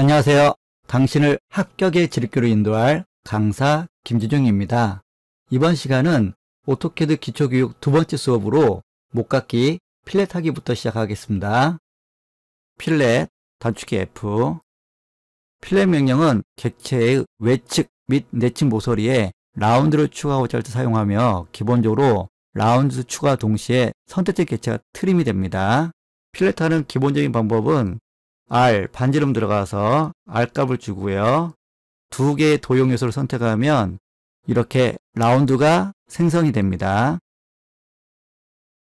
안녕하세요. 당신을 합격의 지름길로 인도할 강사 김지중입니다. 이번 시간은 오토캐드 기초교육 두 번째 수업으로 목깎기, 필렛하기부터 시작하겠습니다. 필렛, 단축키 F 필렛 명령은 객체의 외측 및 내측 모서리에 라운드를 추가하고자 할때 사용하며 기본적으로 라운드 추가 동시에 선택적 객체가 트림이 됩니다. 필렛하는 기본적인 방법은 R 반지름 들어가서 R값을 주고요. 두 개의 도형 요소를 선택하면 이렇게 라운드가 생성이 됩니다.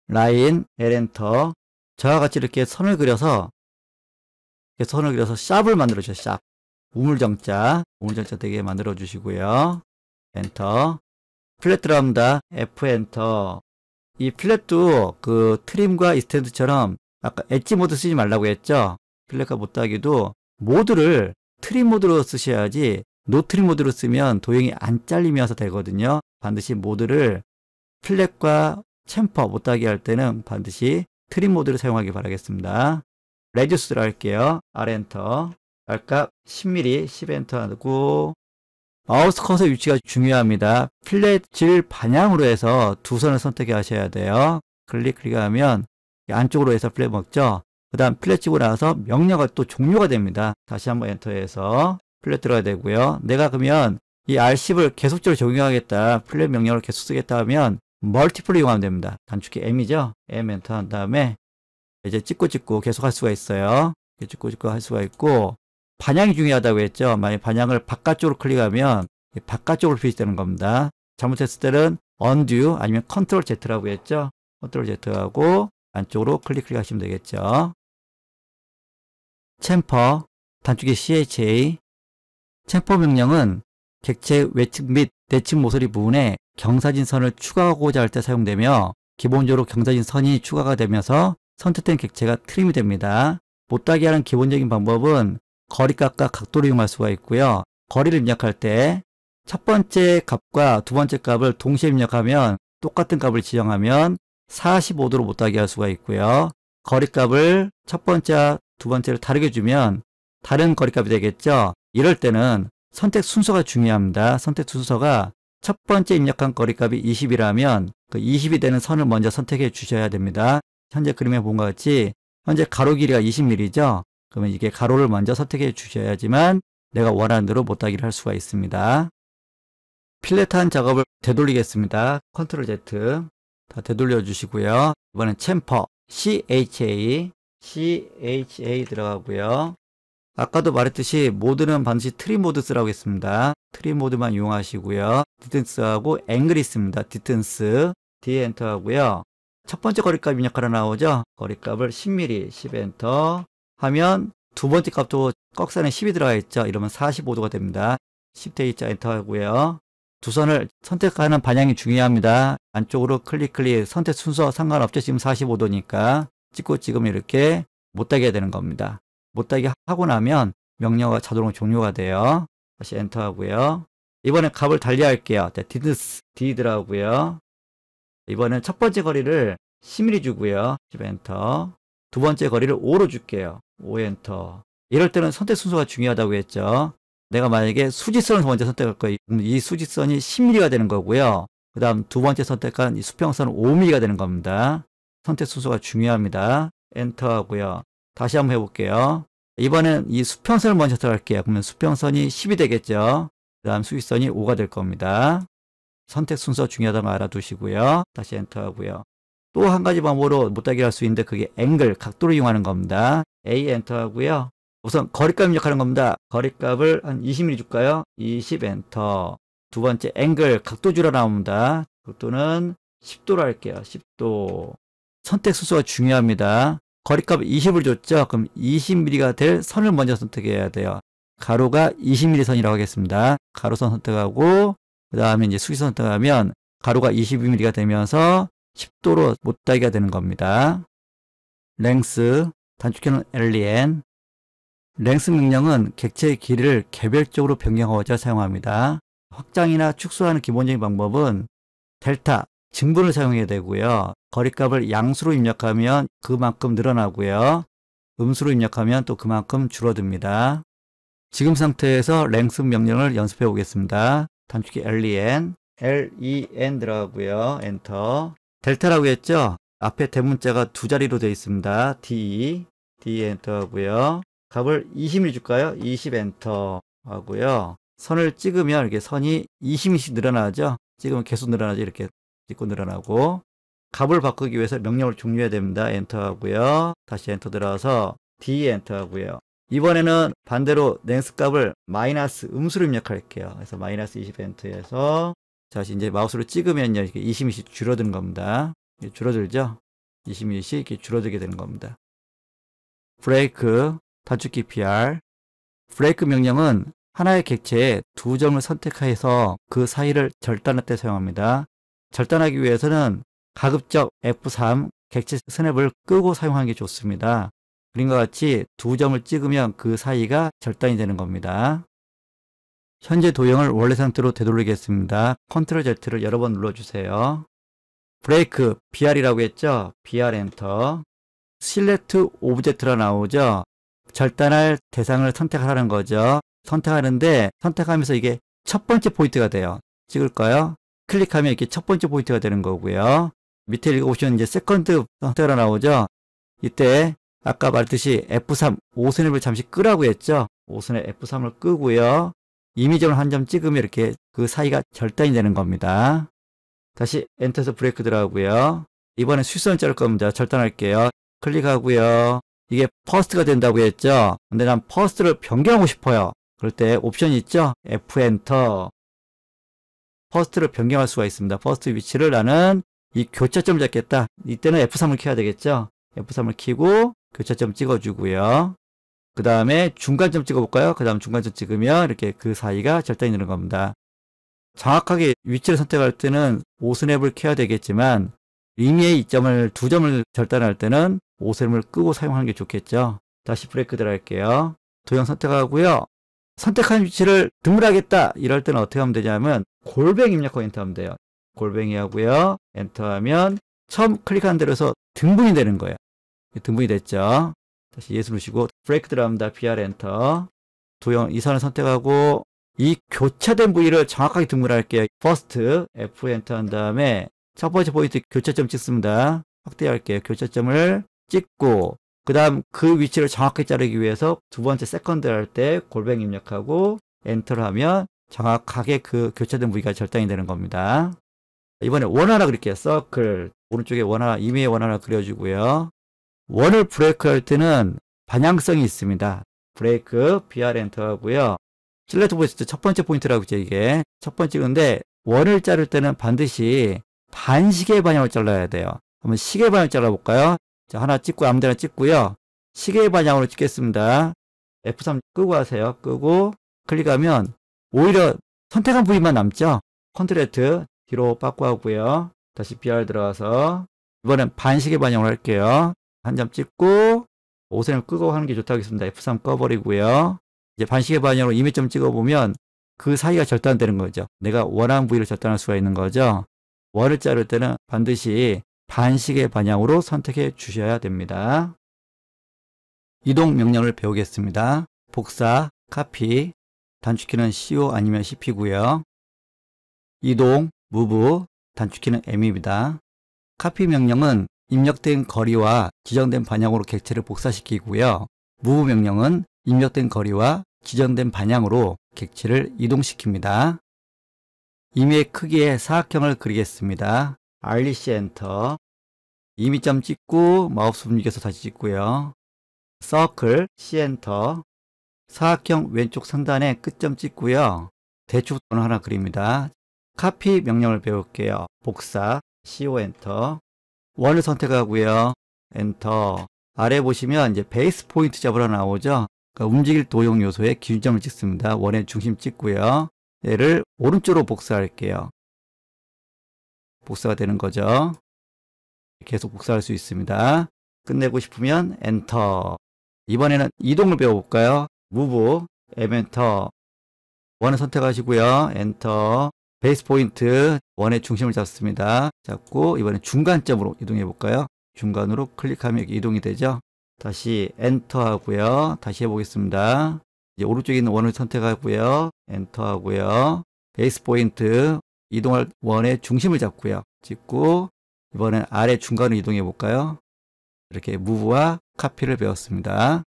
라인, 엘 엔터 저와 같이 이렇게 선을 그려서 이렇게 선을 그려서 샵을 만들어 주세요. 샵. 우물정자, 우물정자 되게 만들어 주시고요. 엔터. 플랫 들어갑니다. F 엔터. 이 플랫도 그 트림과 이스텐드처럼 아까 엣지 모드 쓰지 말라고 했죠? 블랙과 못하기도 모드를 트림 모드로 쓰셔야지 노트림 모드로 쓰면 도형이 안 잘리면서 되거든요. 반드시 모드를 플랫과 챔퍼 못하게 할 때는 반드시 트림 모드를 사용하기 바라겠습니다. 레디우스로 할게요. R 엔터. 아까 10mm 10 엔터 하고 마우스 커서 위치가 중요합니다. 플랫을 반향으로 해서 두 선을 선택하셔야 돼요. 클릭 클릭하면 안쪽으로 해서 플랫 먹죠. 그 다음 플랫 치고 나서 명령어 또 종료가 됩니다. 다시 한번 엔터해서 플랫 들어야 되고요. 내가 그러면 이 R10을 계속적으로 적용하겠다. 플랫 명령어를 계속 쓰겠다 하면 멀티플을 이용하면 됩니다. 단축키 M이죠. M 엔터한 다음에 이제 찍고 찍고 계속 할 수가 있어요. 찍고 찍고 할 수가 있고 반향이 중요하다고 했죠. 만약 반향을 바깥쪽으로 클릭하면 바깥쪽으로 표시되는 겁니다. 잘못했을 때는 undo 아니면 Ctrl Z라고 했죠. Ctrl Z하고 안쪽으로 클릭 클릭하시면 되겠죠. 챔퍼, 단축의 CHA 챔퍼 명령은 객체 외측 및 내측 모서리 부분에 경사진 선을 추가하고자 할 때 사용되며 기본적으로 경사진 선이 추가가 되면서 선택된 객체가 트림이 됩니다. 못따기 하는 기본적인 방법은 거리값과 각도를 이용할 수가 있고요. 거리를 입력할 때 첫 번째 값과 두 번째 값을 동시에 입력하면 똑같은 값을 지정하면 45도로 못 하게 할 수가 있고요. 거리값을 첫 번째, 두 번째를 다르게 주면 다른 거리값이 되겠죠. 이럴 때는 선택 순서가 중요합니다. 선택 순서가 첫 번째 입력한 거리값이 20이라면 그 20이 되는 선을 먼저 선택해 주셔야 됩니다. 현재 그림에 본 것 같이 현재 가로 길이가 20mm죠. 그러면 이게 가로를 먼저 선택해 주셔야지만 내가 원하는 대로 못하기를 할 수가 있습니다. 필렛한 작업을 되돌리겠습니다. 컨트롤 Z 다 되돌려 주시고요. 이번엔 챔퍼 CHA CHA 들어가고요. 아까도 말했듯이 모드는 반드시 트리 모드 쓰라고 했습니다. 트리 모드만 이용하시고요. 디튼스하고앵그리스입니다디튼스 D 엔터 하고요. 첫 번째 거리값 입력하러 나오죠. 거리값을 10mm 10 엔터 하면 두 번째 값도 꺽산에 10이 들어가 있죠. 이러면 45도가 됩니다. 10 대 2자 엔터 하고요. 두 선을 선택하는 방향이 중요합니다. 안쪽으로 클릭 클릭 선택 순서 상관없죠. 지금 45도니까 찍고 지금 이렇게 못따게 되는 겁니다. 못따게 하고 나면 명령어가 자동으로 종료가 돼요. 다시 엔터 하고요. 이번에 값을 달리할게요. 네, 디드스 디드라고요. 이번엔 첫 번째 거리를 10mm 주고요. 10 엔터. 두 번째 거리를 5로 줄게요. 5 엔터. 이럴 때는 선택 순서가 중요하다고 했죠. 내가 만약에 수직선을 먼저 선택할 거예요. 이 수직선이 10mm가 되는 거고요. 그 다음 두 번째 선택한 이 수평선 은 5mm가 되는 겁니다. 선택 순서가 중요합니다. 엔터 하고요. 다시 한번 해볼게요. 이번엔 이 수평선을 먼저 선택할게요. 그러면 수평선이 10이 되겠죠. 그 다음 수직선이 5가 될 겁니다. 선택 순서 중요하다는 거 알아두시고요. 다시 엔터 하고요. 또 한 가지 방법으로 못하게 할 수 있는데 그게 앵글, 각도를 이용하는 겁니다. A 엔터 하고요. 우선 거리값 입력하는 겁니다. 거리값을 한 20mm 줄까요? 20 엔터. 두 번째 앵글 각도 줄여 나옵니다. 각도는 10도로 할게요. 10도. 선택 수수가 중요합니다. 거리값 20을 줬죠? 그럼 20mm가 될 선을 먼저 선택해야 돼요. 가로가 20mm 선이라고 하겠습니다. 가로선 선택하고 그 다음에 이제 수기선 선택하면 가로가 22mm가 되면서 10도로 못다기가 되는 겁니다. 랭스 단축키는 LEN 랭스 명령은 객체의 길이를 개별적으로 변경하고자 사용합니다. 확장이나 축소하는 기본적인 방법은 델타, 증분을 사용해야 되고요. 거리값을 양수로 입력하면 그만큼 늘어나고요. 음수로 입력하면 또 그만큼 줄어듭니다. 지금 상태에서 랭스 명령을 연습해 보겠습니다. 단축키 len, len 들어가고요. 엔터. 델타라고 했죠? 앞에 대문자가 두 자리로 되어 있습니다. d, e, d e 엔터하고요. 값을 20을 줄까요? 20 엔터 하고요. 선을 찍으면 이렇게 선이 20씩 늘어나죠. 찍으면 계속 늘어나죠. 이렇게 찍고 늘어나고 값을 바꾸기 위해서 명령을 종료해야 됩니다. 엔터 하고요. 다시 엔터 들어서 D 엔터 하고요. 이번에는 반대로 랭스 값을 마이너스 음수로 입력할게요. 그래서 마이너스 20 엔터에서 다시 이제 마우스로 찍으면요. 이렇게 20이씩 줄어드는 겁니다. 줄어들죠? 20이씩 이렇게 줄어들게 되는 겁니다. 브레이크 단축키 PR 브레이크 명령은 하나의 객체에 두 점을 선택해서 그 사이를 절단할 때 사용합니다. 절단하기 위해서는 가급적 F3 객체 스냅을 끄고 사용하는 게 좋습니다. 그림과 같이 두 점을 찍으면 그 사이가 절단이 되는 겁니다. 현재 도형을 원래 상태로 되돌리겠습니다. 컨트롤 Z를 여러 번 눌러주세요. 브레이크 BR이라고 했죠? BR 엔터. 실렉트 오브젝트라 나오죠? 절단할 대상을 선택하라는 거죠. 선택하는데 선택하면서 이게 첫 번째 포인트가 돼요. 찍을까요? 클릭하면 이렇게 첫 번째 포인트가 되는 거고요. 밑에 읽어보시면 이제 세컨드 선택으로 나오죠. 이때 아까 말했듯이 F3 오스냅을 잠시 끄라고 했죠. 오스냅 F3을 끄고요. 이미지를 한 점 찍으면 이렇게 그 사이가 절단이 되는 겁니다. 다시 엔터에서 브레이크 들어가고요. 이번엔 수선자를 겁니다. 절단할게요. 클릭하고요. 이게 퍼스트가 된다고 했죠. 근데 난 퍼스트를 변경하고 싶어요. 그럴 때 옵션이 있죠. F 엔터. 퍼스트를 변경할 수가 있습니다. 퍼스트 위치를 나는 이 교차점을 잡겠다. 이때는 F3을 켜야 되겠죠. F3을 키고 교차점 찍어주고요. 그 다음에 중간점 찍어볼까요? 그 다음 중간점 찍으면 이렇게 그 사이가 절단이 되는 겁니다. 정확하게 위치를 선택할 때는 오스냅을 켜야 되겠지만 링의 이점을 두 점을 절단할 때는 오셈을 끄고 사용하는 게 좋겠죠. 다시 브레이크들 할게요. 도형 선택하고요. 선택한 위치를 드물하겠다 이럴 때는 어떻게 하면 되냐면 골뱅이 입력하고 엔터하면 돼요. 골뱅이 하고요. 엔터하면 처음 클릭한 대로서 등분이 되는 거예요. 등분이 됐죠. 다시 예수 누르시고 브레이크 들어갑니다. p r 엔터 도형 이선을 선택하고 이 교차된 부위를 정확하게 등분할게요. 퍼스트 F 엔터한 다음에 첫 번째 포인트 교차점 찍습니다. 확대할게요. 교차점을 찍고 그 다음 그 위치를 정확히 자르기 위해서 두 번째 세컨드 할 때 골뱅 입력하고 엔터를 하면 정확하게 그 교체된 무기가 절단이 되는 겁니다. 이번에 원 하나 그릴게요. 서클 오른쪽에 원 하나 임의의 원 하나 그려주고요. 원을 브레이크 할 때는 반향성이 있습니다. 브레이크 BR 엔터 하고요. 실내트 보이스 첫 번째 포인트라고 했죠 이게 첫 번째 근데 원을 자를 때는 반드시 반시계 방향을 잘라야 돼요. 한번 시계 방향을 잘라볼까요? 자, 하나 찍고 아무데나 찍고요. 시계 방향으로 찍겠습니다. F3 끄고 하세요. 끄고 클릭하면 오히려 선택한 부위만 남죠. 컨트롤 트 뒤로 빠꾸 하고요. 다시 BR 들어가서 이번엔 반시계 반영을 할게요. 한 점 찍고 오선을 끄고 하는 게 좋다겠습니다. 고 F3 꺼버리고요. 이제 반시계 반영으로 이미점 찍어보면 그 사이가 절단되는 거죠. 내가 원하는 부위를 절단할 수가 있는 거죠. 월을 자를 때는 반드시 반식의 방향으로 선택해 주셔야 됩니다. 이동 명령을 배우겠습니다. 복사, 카피, 단축키는 CO 아니면 CP고요. 이동, 무브, 단축키는 M입니다. 카피 명령은 입력된 거리와 지정된 방향으로 객체를 복사시키고요. 무브 명령은 입력된 거리와 지정된 방향으로 객체를 이동시킵니다. 임의 크기의 사각형을 그리겠습니다. 알리시 엔터 이미점 찍고 마우스 움직여서 다시 찍고요. 서클 C 엔터 사각형 왼쪽 상단에 끝점 찍고요. 대축선을 하나 그립니다. 카피 명령을 배울게요. 복사 CO 엔터 원을 선택하고요. 엔터 아래 보시면 이제 베이스 포인트 잡으러 나오죠. 그러니까 움직일 도형 요소에 기준점을 찍습니다. 원의 중심 찍고요. 얘를 오른쪽으로 복사할게요. 복사가 되는 거죠. 계속 복사할 수 있습니다. 끝내고 싶으면 엔터. 이번에는 이동을 배워볼까요? 무브, M 엔터. 원을 선택하시고요. 엔터. 베이스 포인트 원의 중심을 잡습니다. 잡고 이번엔 중간점으로 이동해 볼까요? 중간으로 클릭하면 이동이 되죠. 다시 엔터 하고요. 다시 해보겠습니다. 이제 오른쪽에 있는 원을 선택하고요. 엔터 하고요. 베이스 포인트 이동할 원의 중심을 잡고요. 찍고 이번엔 아래 중간으로 이동해 볼까요? 이렇게 무브와 카피를 배웠습니다.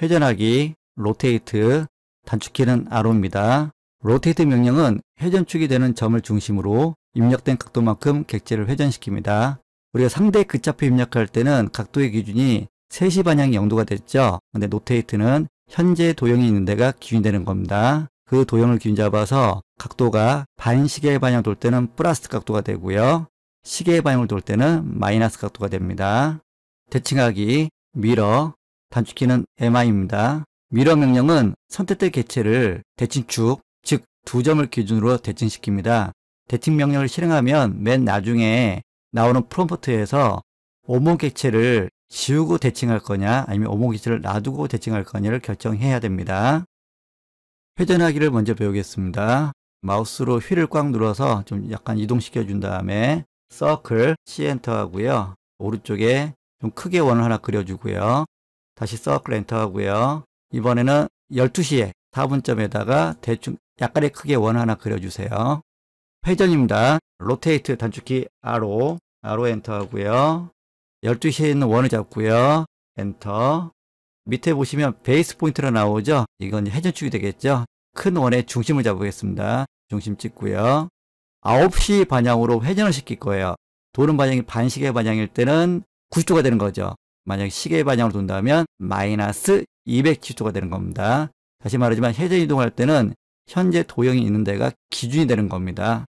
회전하기, 로테이트, 단축키는 아로입니다. 로테이트 명령은 회전축이 되는 점을 중심으로 입력된 각도만큼 객체를 회전시킵니다. 우리가 상대 그차표 입력할 때는 각도의 기준이 3시 반향 0도가 됐죠. 근데 노테이트는 현재 도형이 있는 데가 기준 되는 겁니다. 그 도형을 기준 잡아서 각도가 반시계 방향 돌 때는 플러스 각도가 되고요. 시계 방향을 돌 때는 마이너스 각도가 됩니다. 대칭하기, 미러, 단축키는 MI입니다. 미러 명령은 선택된 개체를 대칭축, 즉 두 점을 기준으로 대칭시킵니다. 대칭 명령을 실행하면 맨 나중에 나오는 프롬프트에서 오목 개체를 지우고 대칭할 거냐 아니면 오목 개체를 놔두고 대칭할 거냐를 결정해야 됩니다. 회전하기를 먼저 배우겠습니다. 마우스로 휠을 꽉 눌러서 좀 약간 이동시켜 준 다음에 서클 C 엔터 하고요. 오른쪽에 좀 크게 원을 하나 그려주고요. 다시 서클 엔터 하고요. 이번에는 12시에 4분점에다가 대충 약간의 크게 원 하나 그려주세요. 회전입니다. 로테이트 단축키 R로 R로 엔터 하고요. 12시에 있는 원을 잡고요. 엔터 밑에 보시면 베이스 포인트로 나오죠. 이건 회전축이 되겠죠. 큰 원의 중심을 잡으겠습니다. 중심 찍고요. 9시 반향으로 회전을 시킬 거예요. 도는 반향이 반시계 반향일 때는 90도가 되는 거죠. 만약 시계 반향으로 돈다면 마이너스 270도가 되는 겁니다. 다시 말하지만 회전 이동할 때는 현재 도형이 있는 데가 기준이 되는 겁니다.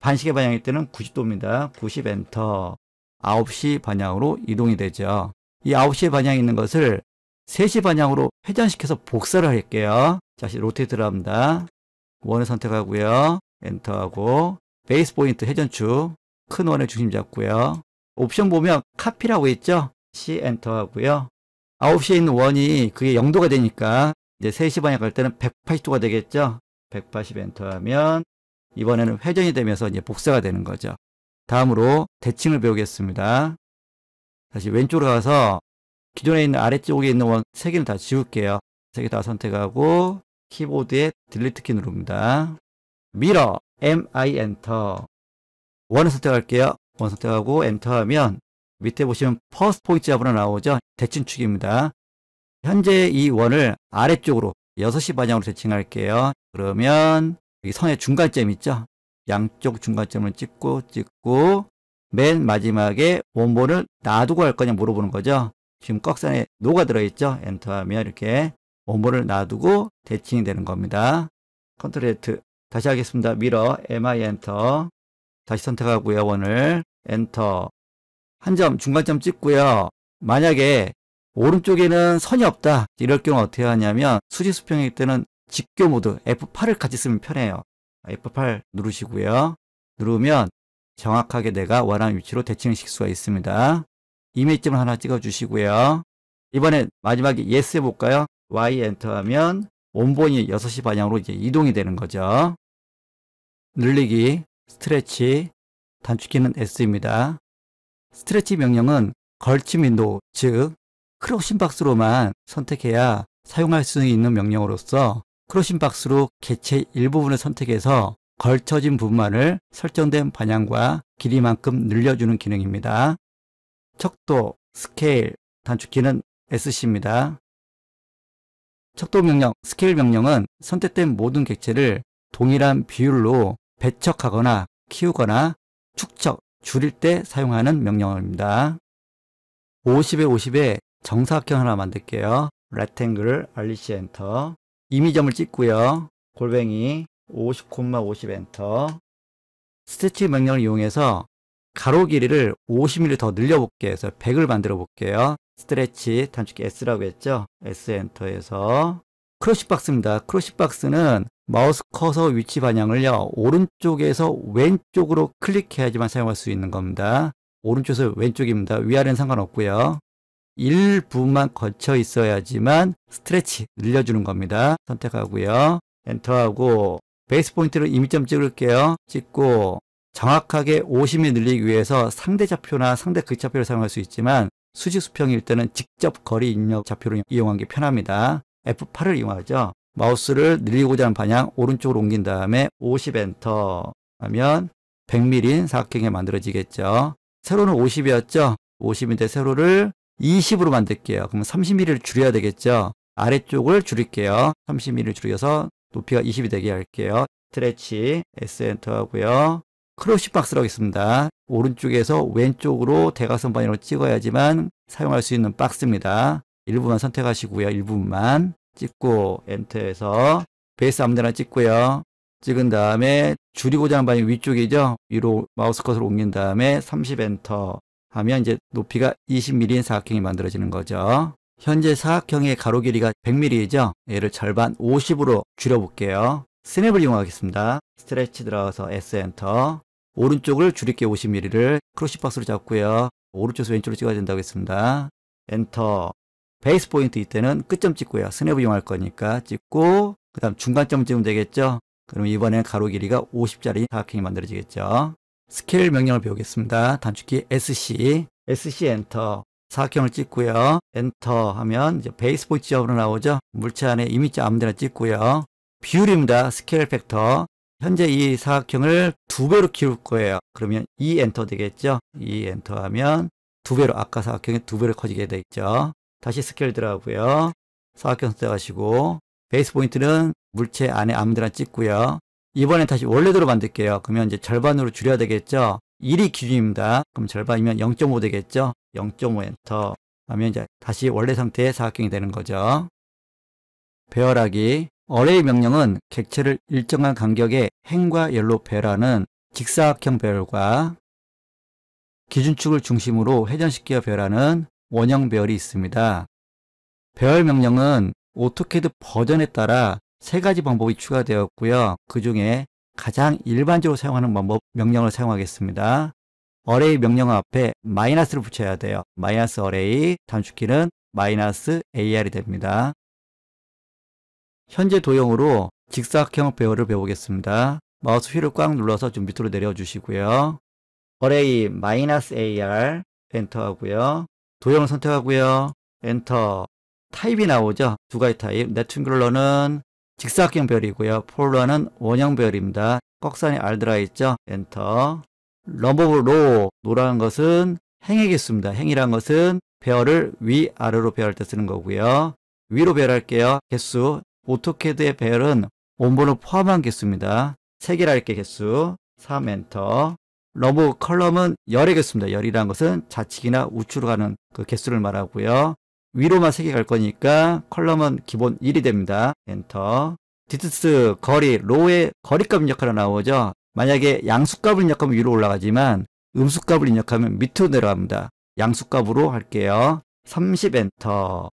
반시계 반향일 때는 90도입니다. 90 엔터. 9시 반향으로 이동이 되죠. 이9시 반향이 있는 것을 3시 방향으로 회전시켜서 복사를 할게요. 다시 로테이트를 합니다. 원을 선택하고요. 엔터하고 베이스 포인트 회전축 큰 원의 중심 잡고요. 옵션 보면 카피라고 있죠? C 엔터 하고요. 9시에 있는 원이 그게 0도가 되니까 이제 3시 방향 갈 때는 180도가 되겠죠? 180 엔터 하면 이번에는 회전이 되면서 이제 복사가 되는 거죠. 다음으로 대칭을 배우겠습니다. 다시 왼쪽으로 가서 기존에 있는 아래쪽에 있는 원3 개를 다 지울게요. 3개다 선택하고 키보드에 딜리트 키 누릅니다. 미러 MI 엔터 원을 선택할게요. 원 선택하고 엔터하면 밑에 보시면 퍼스트 포인트 잡으로 나오죠. 대칭축입니다. 현재 이 원을 아래쪽으로 6시 방향으로 대칭할게요. 그러면 여기 선의 중간점 있죠? 양쪽 중간점을 찍고 찍고 맨 마지막에 원본을 놔두고 할 거냐 물어보는 거죠. 지금 꺽산에 노가 들어있죠? 엔터하면 이렇게 오모를 놔두고 대칭이 되는 겁니다. 컨트롤 Z 다시 하겠습니다. 미러 MI 엔터 다시 선택하고요. 원을 엔터 한 점 중간점 찍고요. 만약에 오른쪽에는 선이 없다 이럴 경우 어떻게 하냐면 수직 수평일 때는 직교 모드 F8을 같이 쓰면 편해요. F8 누르시고요. 누르면 정확하게 내가 원하는 위치로 대칭시킬 을 수가 있습니다. 이미점을 하나 찍어주시고요. 이번에 마지막에 yes 해볼까요? y 엔터하면 원본이 6시 방향으로 이제 이동이 되는 거죠. 늘리기, 스트레치, 단축키는 S입니다. 스트레치 명령은 걸침 윈도즉 크로싱 박스로만 선택해야 사용할 수 있는 명령으로서 크로싱 박스로 개체 일부분을 선택해서 걸쳐진 부분만을 설정된 방향과 길이만큼 늘려주는 기능입니다. 척도, 스케일, 단축키는 SC입니다. 척도 명령, 스케일 명령은 선택된 모든 객체를 동일한 비율로 배척하거나 키우거나 축척, 줄일 때 사용하는 명령어입니다. 50에 50에 정사각형 하나 만들게요. r 탱글 알리시 엔터. 이미점을 찍고요. 골뱅이 50,50 50 엔터. 스태치 명령을 이용해서 가로 길이를 50mm 더 늘려볼게요. 그래서 100을 만들어 볼게요. 스트레치 단축키 S라고 했죠. S 엔터에서 크로시 박스입니다. 크로시 박스는 마우스 커서 위치 반향을요. 오른쪽에서 왼쪽으로 클릭해야지만 사용할 수 있는 겁니다. 오른쪽에서 왼쪽입니다. 위아래는 상관없고요. 일부만 거쳐 있어야지만 스트레치 늘려주는 겁니다. 선택하고요. 엔터하고 베이스 포인트로 임의점 찍을게요. 찍고 정확하게 50이 늘리기 위해서 상대 좌표나 상대 극좌표를 그 사용할 수 있지만 수직 수평일 때는 직접 거리 입력 좌표를 이용한 게 편합니다. F8을 이용하죠. 마우스를 늘리고자 하는 방향 오른쪽으로 옮긴 다음에 50 엔터 하면 100mm인 사각형이 만들어지겠죠. 세로는 50이었죠. 50인데 세로를 20으로 만들게요. 그러면 30mm를 줄여야 되겠죠. 아래쪽을 줄일게요. 30mm를 줄여서 높이가 20이 되게 할게요. 스트레치 S 엔터 하고요. 크로시 박스라고 있습니다. 오른쪽에서 왼쪽으로 대각선 반으로 찍어야지만 사용할 수 있는 박스입니다. 일부만 선택하시고요. 일부만 찍고 엔터해서 베이스 아무 데나 찍고요. 찍은 다음에 줄이고자 하는 반이 위쪽이죠. 위로 마우스 컷을 옮긴 다음에 30 엔터 하면 이제 높이가 20mm인 사각형이 만들어지는 거죠. 현재 사각형의 가로 길이가 100mm이죠. 얘를 절반 50으로 줄여볼게요. 스냅을 이용하겠습니다. 스트레치 들어가서 S 엔터 오른쪽을 줄이게 50mm를 크로시박스로 잡고요. 오른쪽에서 왼쪽으로 찍어야 된다고 했습니다. 엔터. 베이스 포인트 이때는 끝점 찍고요. 스냅 이용할 거니까 찍고 그 다음 중간점 찍으면 되겠죠? 그럼 이번엔 가로 길이가 50짜리 사각형이 만들어지겠죠? 스케일 명령을 배우겠습니다. 단축키 SC, SC 엔터, 사각형을 찍고요. 엔터 하면 이제 베이스 포인트 지으로 역 나오죠? 물체 안에 이미지 아무데나 찍고요. 비율입니다. 스케일 팩터. 현재 이 사각형을 두 배로 키울 거예요. 그러면 이 e 엔터 되겠죠? 이 e 엔터 하면 두 배로, 아까 사각형이 두 배로 커지게 되겠죠? 다시 스케일 들어가고요. 사각형 선택하시고, 베이스 포인트는 물체 안에 아무 데나 찍고요. 이번엔 다시 원래대로 만들게요. 그러면 이제 절반으로 줄여야 되겠죠? 1이 기준입니다. 그럼 절반이면 0.5 되겠죠? 0.5 엔터 하면 이제 다시 원래 상태의 사각형이 되는 거죠. 배열하기 어레이 명령은 객체를 일정한 간격의 행과 열로 배열하는 직사각형 배열과 기준축을 중심으로 회전시켜 배열하는 원형 배열이 있습니다. 배열 명령은 오토캐드 버전에 따라 세 가지 방법이 추가되었고요. 그 중에 가장 일반적으로 사용하는 방법 명령을 사용하겠습니다. 어레이 명령 앞에 마이너스를 붙여야 돼요. 마이너스 어레이, 단축키는 마이너스 AR이 됩니다. 현재 도형으로 직사각형 배열을 배우겠습니다. 마우스 휠을 꽉 눌러서 좀 밑으로 내려주시고요. 어레이 마이너스 AR 엔터 하고요. 도형을 선택하고요. 엔터. 타입이 나오죠. 두 가지 타입. 네트싱글러는 직사각형 배열이고요. 폴라는 원형 배열입니다. 꺽산에 R 들어있죠. 엔터. 럼버 블브로 노라는 것은 행이겠습니다. 행이란 것은 배열을 위아래로 배열할 때 쓰는 거고요. 위로 배열할게요. 개수 오토캐드의 배열은 원본을 포함한 개수입니다. 3개랄 게 개수, 3 엔터. 러브 컬럼은 열의 개수입니다. 열이라는 것은 좌측이나 우측으로 가는 그 개수를 말하고요. 위로만 3개 갈 거니까 컬럼은 기본 1이 됩니다. 엔터. 디스스 거리, 로우의 거리값 입력하러 나오죠. 만약에 양수값을 입력하면 위로 올라가지만 음수값을 입력하면 밑으로 내려갑니다. 양수값으로 할게요. 30 엔터.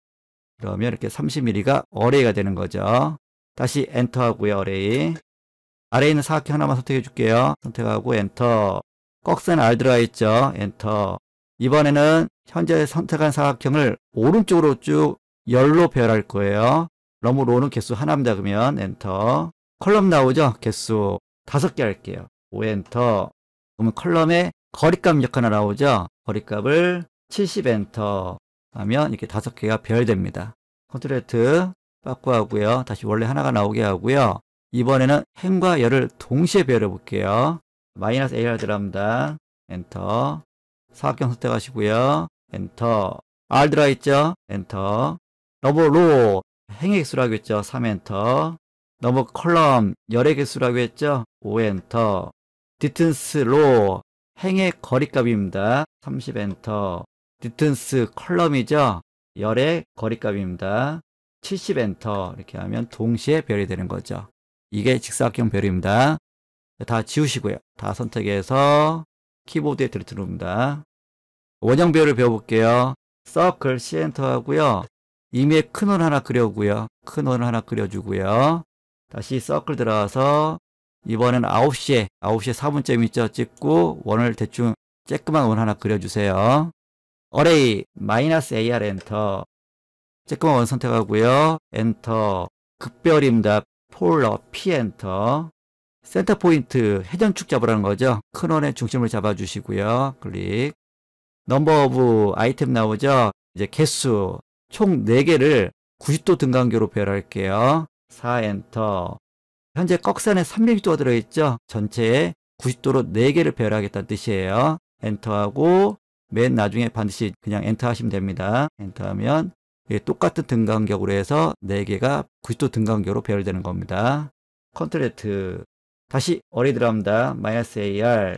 그러면 이렇게 30mm가 어레이가 되는 거죠. 다시 엔터 하고요, 어레이. 아래에 있는 사각형 하나만 선택해 줄게요. 선택하고 엔터. 꺽쇠는 R 들어가 있죠. 엔터. 이번에는 현재 선택한 사각형을 오른쪽으로 쭉 열로 배열할 거예요. 너무 로는 개수 하나입니다. 그러면 엔터. 컬럼 나오죠? 개수 다섯 개 할게요. 5 엔터. 그러면 컬럼에 거리값 역 하나 나오죠? 거리값을 70 엔터. 하면 이렇게 다섯 개가 배열됩니다. 컨트롤 트 l 바꾸하고요. 다시 원래 하나가 나오게 하고요. 이번에는 행과 열을 동시에 배열해 볼게요. 마이너스 AR 들어갑니다. 엔터. 사각형 선택하시고요. 엔터. R 들어있죠? 엔터. 너버로 행의 개수라고 했죠? 3 엔터. 너버 컬럼 열의 개수라고 했죠? 5 엔터. 디튼스 로 행의 거리값입니다. 30 엔터. 디튼스 컬럼이죠. 열의 거리값입니다. 70 엔터 이렇게 하면 동시에 별이 되는 거죠. 이게 직사각형 별입니다. 다 지우시고요. 다 선택해서 키보드에 들어옵니다. 원형 별을 배워볼게요. 서클 C 엔터 하고요. 이미 큰 원 하나 그려고요. 큰원 하나 그려주고요. 다시 서클 들어와서 이번엔 9시에 9시에 4분점 있죠. 찍고 원을 대충 쬐끄만 원 하나 그려주세요. a r r 마이너스 AR 엔터 쬐끄만 원 선택하고요. 엔터 극별임답 폴러 P 엔터 센터 포인트 회전축 잡으라는 거죠. 큰 원의 중심을 잡아주시고요. 클릭 넘버 오브 아이템 나오죠. 이제 개수 총 4개를 90도 등간교로 배열할게요. 4 엔터 현재 꺽산에 300도가 들어있죠. 전체에 90도로 4개를 배열하겠다는 뜻이에요. 엔터하고 맨 나중에 반드시 그냥 엔터 하시면 됩니다. 엔터 하면 똑같은 등간격으로 해서 4개가 90도 등간격으로 배열되는 겁니다. 컨트롤트 다시 어리 드어갑니다 마이너스 AR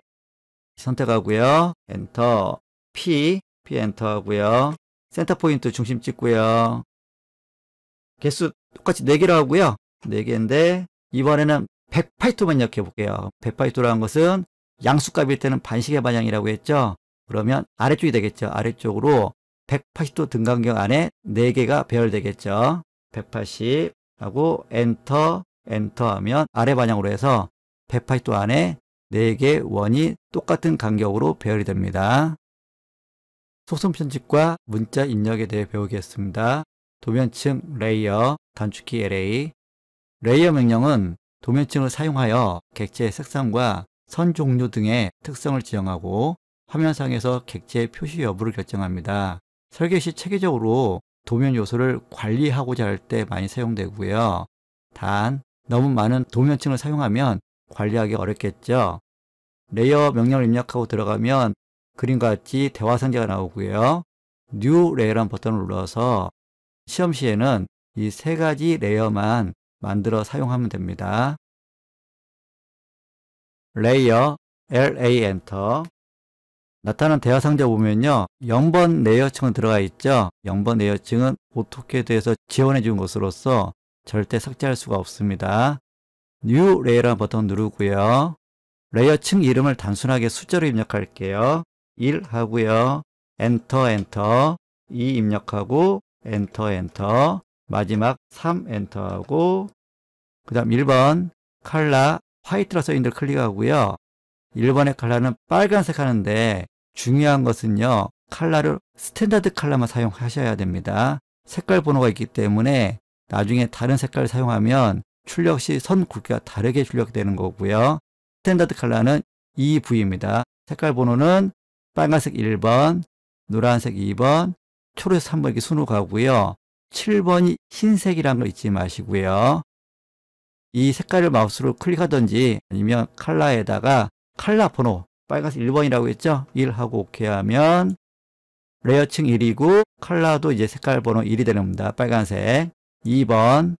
선택하고요. 엔터 P P 엔터 하고요. 센터 포인트 중심 찍고요. 개수 똑같이 4개라고 하고요. 4개인데 이번에는 108도 번역해 볼게요. 108도라는 것은 양수값일 때는 반시계 반향이라고 했죠. 그러면 아래쪽이 되겠죠. 아래쪽으로 180도 등간경 안에 4개가 배열되겠죠. 180 하고 엔터 엔터 하면 아래 방향으로 해서 180도 안에 4개 원이 똑같은 간격으로 배열이 됩니다. 소품 편집과 문자 입력에 대해 배우겠습니다. 도면층 레이어 단축키 LA 레이어 명령은 도면층을 사용하여 객체의 색상과 선 종류 등의 특성을 지정하고 화면상에서 객체 표시 여부를 결정합니다. 설계 시 체계적으로 도면 요소를 관리하고자 할 때 많이 사용되고요. 단, 너무 많은 도면층을 사용하면 관리하기 어렵겠죠. 레이어 명령을 입력하고 들어가면 그림과 같이 대화 상자가 나오고요. New Layer란 버튼을 눌러서 시험 시에는 이 세 가지 레이어만 만들어 사용하면 됩니다. 레이어 LA 엔터 나타난 대화상자 보면요. 0번 내여층은 들어가 있죠. 0번 내여층은 오토캐드에서 지원해 준 것으로서 절대 삭제할 수가 없습니다. New Layer라는 버튼 누르고요. 레이어층 이름을 단순하게 숫자로 입력할게요. 1 하고요. 엔터 엔터 2 입력하고 엔터 엔터 마지막 3 엔터하고 그 다음 1번 칼라 화이트라 서 인들 클릭하고요. 1번의 칼라는 빨간색 하는데 중요한 것은요. 칼라를 스탠다드 칼라만 사용하셔야 됩니다. 색깔 번호가 있기 때문에 나중에 다른 색깔을 사용하면 출력 시 선 굵기가 다르게 출력되는 거고요. 스탠다드 칼라는 이부위입니다 e 색깔 번호는 빨간색 1번, 노란색 2번, 초록색 3번 이렇게 순으로가고요 7번이 흰색이란는걸 잊지 마시고요. 이 색깔을 마우스로 클릭하든지 아니면 칼라에다가 칼라 번호 빨간색 1번이라고 했죠? 1하고 오케이 하면 레어층 1이고 컬러도 이제 색깔 번호 1이 되는 겁니다. 빨간색 2번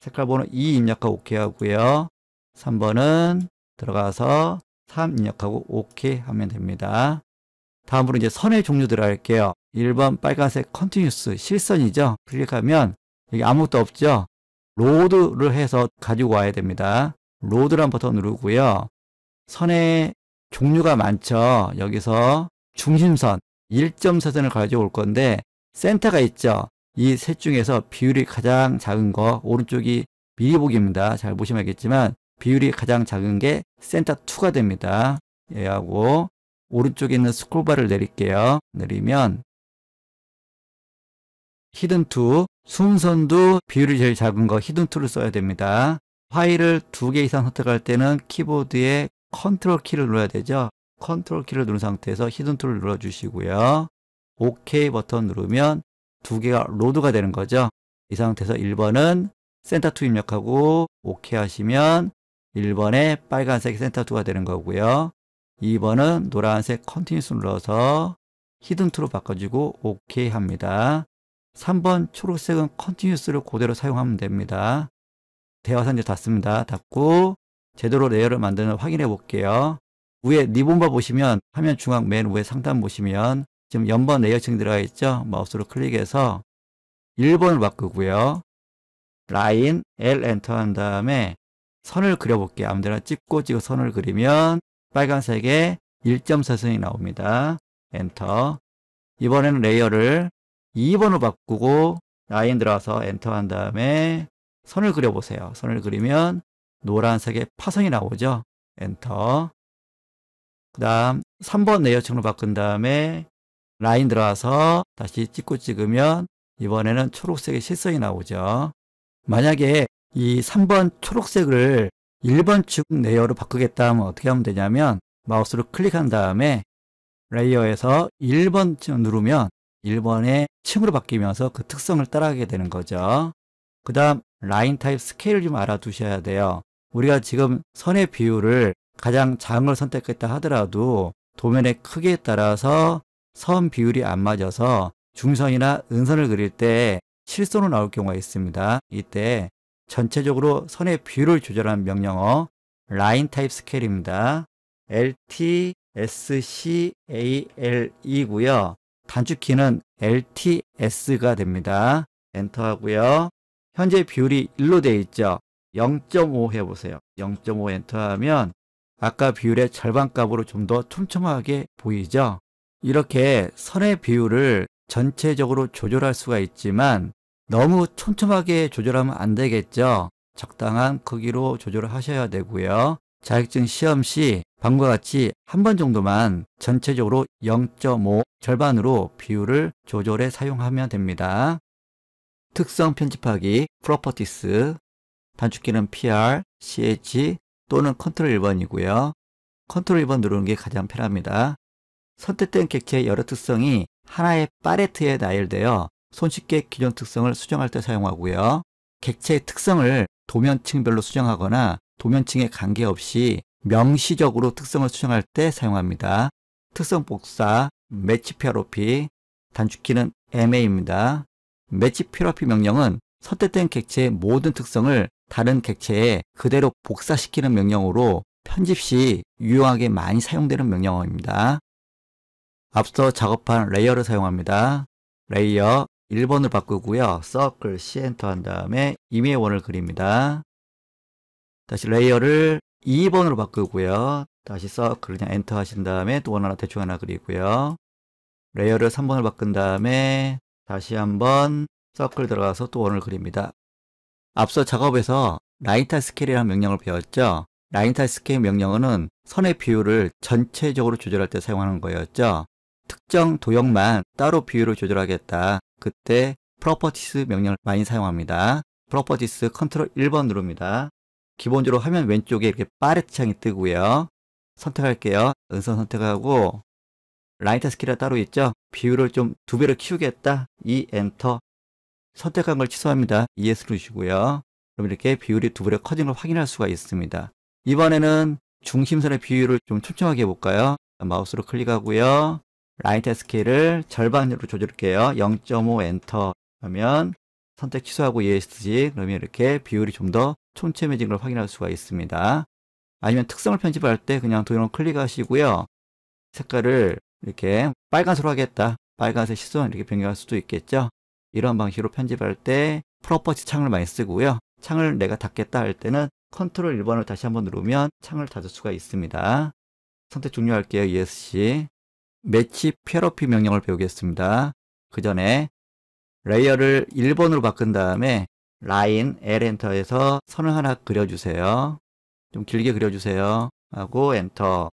색깔 번호 2 입력하고 오케이 하고요. 3번은 들어가서 3 입력하고 오케이 하면 됩니다. 다음으로 이제 선의 종류 들어갈게요. 1번 빨간색 컨티뉴스 실선이죠. 클릭하면 여기 아무것도 없죠. 로드를 해서 가지고 와야 됩니다. 로드란 버튼 누르고요. 선의 종류가 많죠. 여기서 중심선, 1점사선을 가져올 건데 센터가 있죠. 이 셋 중에서 비율이 가장 작은 거 오른쪽이 미리 보기입니다. 잘 보시면 알겠지만 비율이 가장 작은 게 센터 2가 됩니다. 얘하고 오른쪽에 있는 스크롤바를 내릴게요. 내리면 히든 2 순선도 비율이 제일 작은 거 히든 2를 써야 됩니다. 파일을 두 개 이상 선택할 때는 키보드의 컨트롤 키를 눌러야 되죠. 컨트롤 키를 누른 상태에서 히든 툴을 눌러주시고요. OK 버튼 누르면 두 개가 로드가 되는 거죠. 이 상태에서 1번은 센터2 입력하고 OK 하시면 1번에 빨간색 센터2가 되는 거고요. 2번은 노란색 컨티뉴스 눌러서 히든 투로 바꿔주고 OK 합니다. 3번 초록색은 컨티뉴스를 그대로 사용하면 됩니다. 대화상자 닫습니다. 닫고 제대로 레이어를 만드는 확인해 볼게요. 위에 리본바 보시면 화면 중앙 맨 위에 상단 보시면 지금 연번 레이어층 들어가 있죠? 마우스로 클릭해서 1번을 바꾸고요. 라인 L 엔터한 다음에 선을 그려볼게요. 아무데나 찍고 찍어 선을 그리면 빨간색에 1.4선이 나옵니다. 엔터 이번에는 레이어를 2번으로 바꾸고 라인 들어와서 엔터한 다음에 선을 그려보세요. 선을 그리면 노란색의 파성이 나오죠. 엔터. 그 다음 3번 레이어층으로 바꾼 다음에 라인 들어와서 다시 찍고 찍으면 이번에는 초록색의 실성이 나오죠. 만약에 이 3번 초록색을 1번 축내이어로 바꾸겠다 하면 어떻게 하면 되냐면 마우스를 클릭한 다음에 레이어에서 1번 층 누르면 1번의 층으로 바뀌면서 그 특성을 따라하게 되는 거죠. 그 다음 라인 타입 스케일을 좀 알아두셔야 돼요. 우리가 지금 선의 비율을 가장 작은 걸 선택했다 하더라도 도면의 크기에 따라서 선 비율이 안 맞아서 중선이나 은선을 그릴 때 실선으로 나올 경우가 있습니다. 이때 전체적으로 선의 비율을 조절하는 명령어 라인 타입 스케일입니다. LT, SC, AL이고요. 단축키는 LTS가 됩니다. 엔터하고요. 현재 비율이 1로 되어 있죠. 0.5 해보세요. 0.5 엔터하면 아까 비율의 절반값으로 좀 더 촘촘하게 보이죠? 이렇게 선의 비율을 전체적으로 조절할 수가 있지만 너무 촘촘하게 조절하면 안 되겠죠? 적당한 크기로 조절을 하셔야 되고요. 자격증 시험 시 방과 같이 한 번 정도만 전체적으로 0.5 절반으로 비율을 조절해 사용하면 됩니다. 특성 편집하기 프로퍼티스 단축키는 PR, CH 또는 Ctrl 1번이고요. Ctrl 1번 누르는 게 가장 편합니다. 선택된 객체의 여러 특성이 하나의 팔레트에 나열되어 손쉽게 기존 특성을 수정할 때 사용하고요. 객체의 특성을 도면층별로 수정하거나 도면층에 관계없이 명시적으로 특성을 수정할 때 사용합니다. 특성 복사, 매치 페어로피, 단축키는 MA입니다. 매치 페어로피 명령은 선택된 객체의 모든 특성을 다른 객체에 그대로 복사시키는 명령으로 편집 시 유용하게 많이 사용되는 명령어입니다. 앞서 작업한 레이어를 사용합니다. 레이어 1번을 바꾸고요. 서클 C 엔터 한 다음에 임의 원을 그립니다. 다시 레이어를 2번으로 바꾸고요. 다시 서클 그냥 엔터 하신 다음에 또 원 하나 대충 하나 그리고요. 레이어를 3번을 바꾼 다음에 다시 한번 서클 들어가서 또 원을 그립니다. 앞서 작업에서 라인탈 스케일이라는 명령을 배웠죠. 라인탈 스케일 명령어는 선의 비율을 전체적으로 조절할 때 사용하는 거였죠. 특정 도형만 따로 비율을 조절하겠다. 그때 프로퍼티스 명령을 많이 사용합니다. 프로퍼티스 컨트롤 1번 누릅니다. 기본적으로 화면 왼쪽에 이렇게 파레트 창이 뜨고요. 선택할게요. 은선 선택하고 라인탈 스케일이 따로 있죠. 비율을 좀 두 배로 키우겠다. 이 엔터 선택한 걸 취소합니다. ES 누르시고요. 그럼 이렇게 비율이 두 배로 커진 걸 확인할 수가 있습니다. 이번에는 중심선의 비율을 좀 촘촘하게 해볼까요? 마우스로 클릭하고요. 라인 테스키를 절반으로 조절할게요. 0.5 엔터 하면 선택 취소하고 ESG 그러면 이렇게 비율이 좀 더 촘촘해진 걸 확인할 수가 있습니다. 아니면 특성을 편집할 때 그냥 도형 을 클릭하시고요. 색깔을 이렇게 빨간색으로 하겠다. 빨간색 시선 이렇게 변경할 수도 있겠죠. 이런 방식으로 편집할 때 프로퍼티 창을 많이 쓰고요. 창을 내가 닫겠다 할 때는 컨트롤 1번을 다시 한번 누르면 창을 닫을 수가 있습니다. 선택 종료할게요. ESC. 매치 페러피 명령을 배우겠습니다. 그 전에 레이어를 1번으로 바꾼 다음에 라인 L 엔터에서 선을 하나 그려주세요. 좀 길게 그려주세요. 하고 엔터.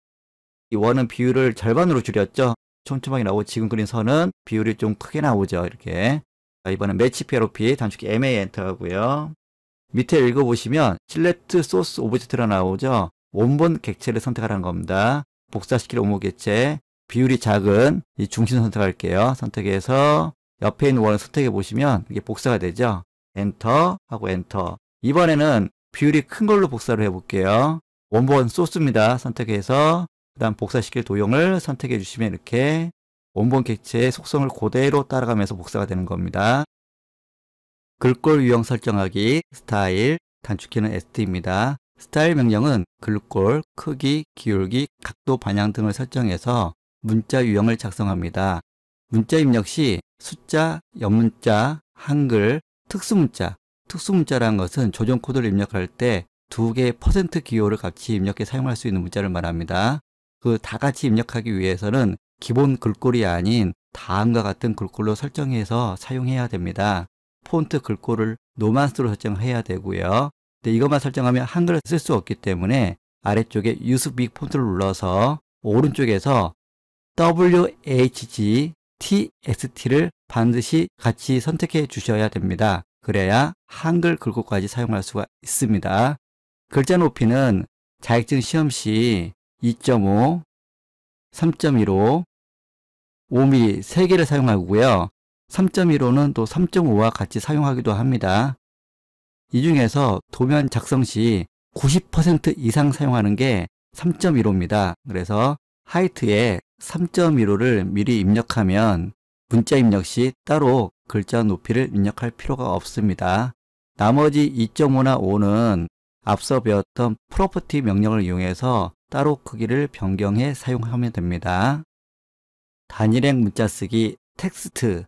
이 원은 비율을 절반으로 줄였죠. 촘촘하게 나오고 지금 그린 선은 비율이 좀 크게 나오죠. 이렇게. 이번엔 매치페로피 단축키 MA 엔터고요. 하 밑에 읽어보시면 실렉트 소스 오브젝트라 나오죠. 원본 객체를 선택하라는 겁니다. 복사시킬 오목 객체 비율이 작은 이 중심 선택할게요. 선택해서 옆에 있는 원을 선택해 보시면 이게 복사가 되죠. 엔터 하고 엔터 이번에는 비율이 큰 걸로 복사를 해볼게요. 원본 소스입니다. 선택해서 그 다음 복사시킬 도형을 선택해 주시면 이렇게 원본 객체의 속성을 그대로 따라가면서 복사가 되는 겁니다. 글꼴 유형 설정하기, 스타일, 단축키는 ST입니다. 스타일 명령은 글꼴, 크기, 기울기, 각도 반향 등을 설정해서 문자 유형을 작성합니다. 문자 입력 시 숫자, 옆문자, 한글, 특수문자, 특수문자라는 것은 조정 코드를 입력할 때 두 개의 퍼센트 기호를 같이 입력해 사용할 수 있는 문자를 말합니다. 그 다 같이 입력하기 위해서는 기본 글꼴이 아닌 다음과 같은 글꼴로 설정해서 사용해야 됩니다. 폰트 글꼴을 노만스로 설정해야 되고요. 근데 이것만 설정하면 한글을 쓸 수 없기 때문에 아래쪽에 Use Big 폰트를 눌러서 오른쪽에서 WHG TXT를 반드시 같이 선택해 주셔야 됩니다. 그래야 한글 글꼴까지 사용할 수가 있습니다. 글자 높이는 자격증 시험 시 2.5, 3.15, 5mm 3개를 사용하고요. 3.15는 또 3.5와 같이 사용하기도 합니다. 이 중에서 도면 작성 시 90% 이상 사용하는 게 3.15입니다. 그래서 하이트에 3.15를 미리 입력하면 문자 입력 시 따로 글자 높이를 입력할 필요가 없습니다. 나머지 2.5나 5는 앞서 배웠던 프로퍼티 명령을 이용해서 따로 크기를 변경해 사용하면 됩니다. 단일행 문자 쓰기 텍스트,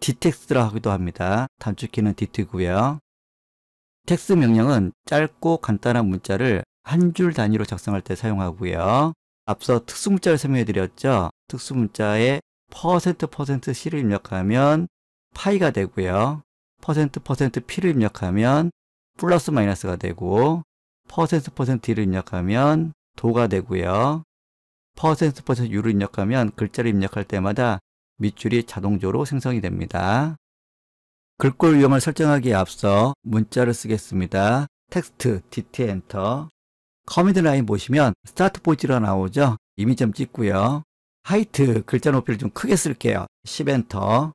디텍스트라 하기도 합니다. 단축키는 디트고요. 텍스트 명령은 짧고 간단한 문자를 한 줄 단위로 작성할 때 사용하고요. 앞서 특수문자를 설명해 드렸죠. 특수문자에 퍼센트 퍼센트 C를 입력하면 파이가 되고요. 퍼센트 퍼센트 P를 입력하면 플러스 마이너스가 되고 퍼센트 퍼센트 D를 입력하면 도가 되고요. 퍼센트 퍼센트 유를 입력하면 글자를 입력할 때마다 밑줄이 자동적으로 생성이 됩니다. 글꼴 위험을 설정하기에 앞서 문자를 쓰겠습니다. 텍스트 DT 엔터 커미드 라인 보시면 스타트 포즈로 나오죠. 이미 좀 찍고요. 하이트 글자 높이를 좀 크게 쓸게요. 10 엔터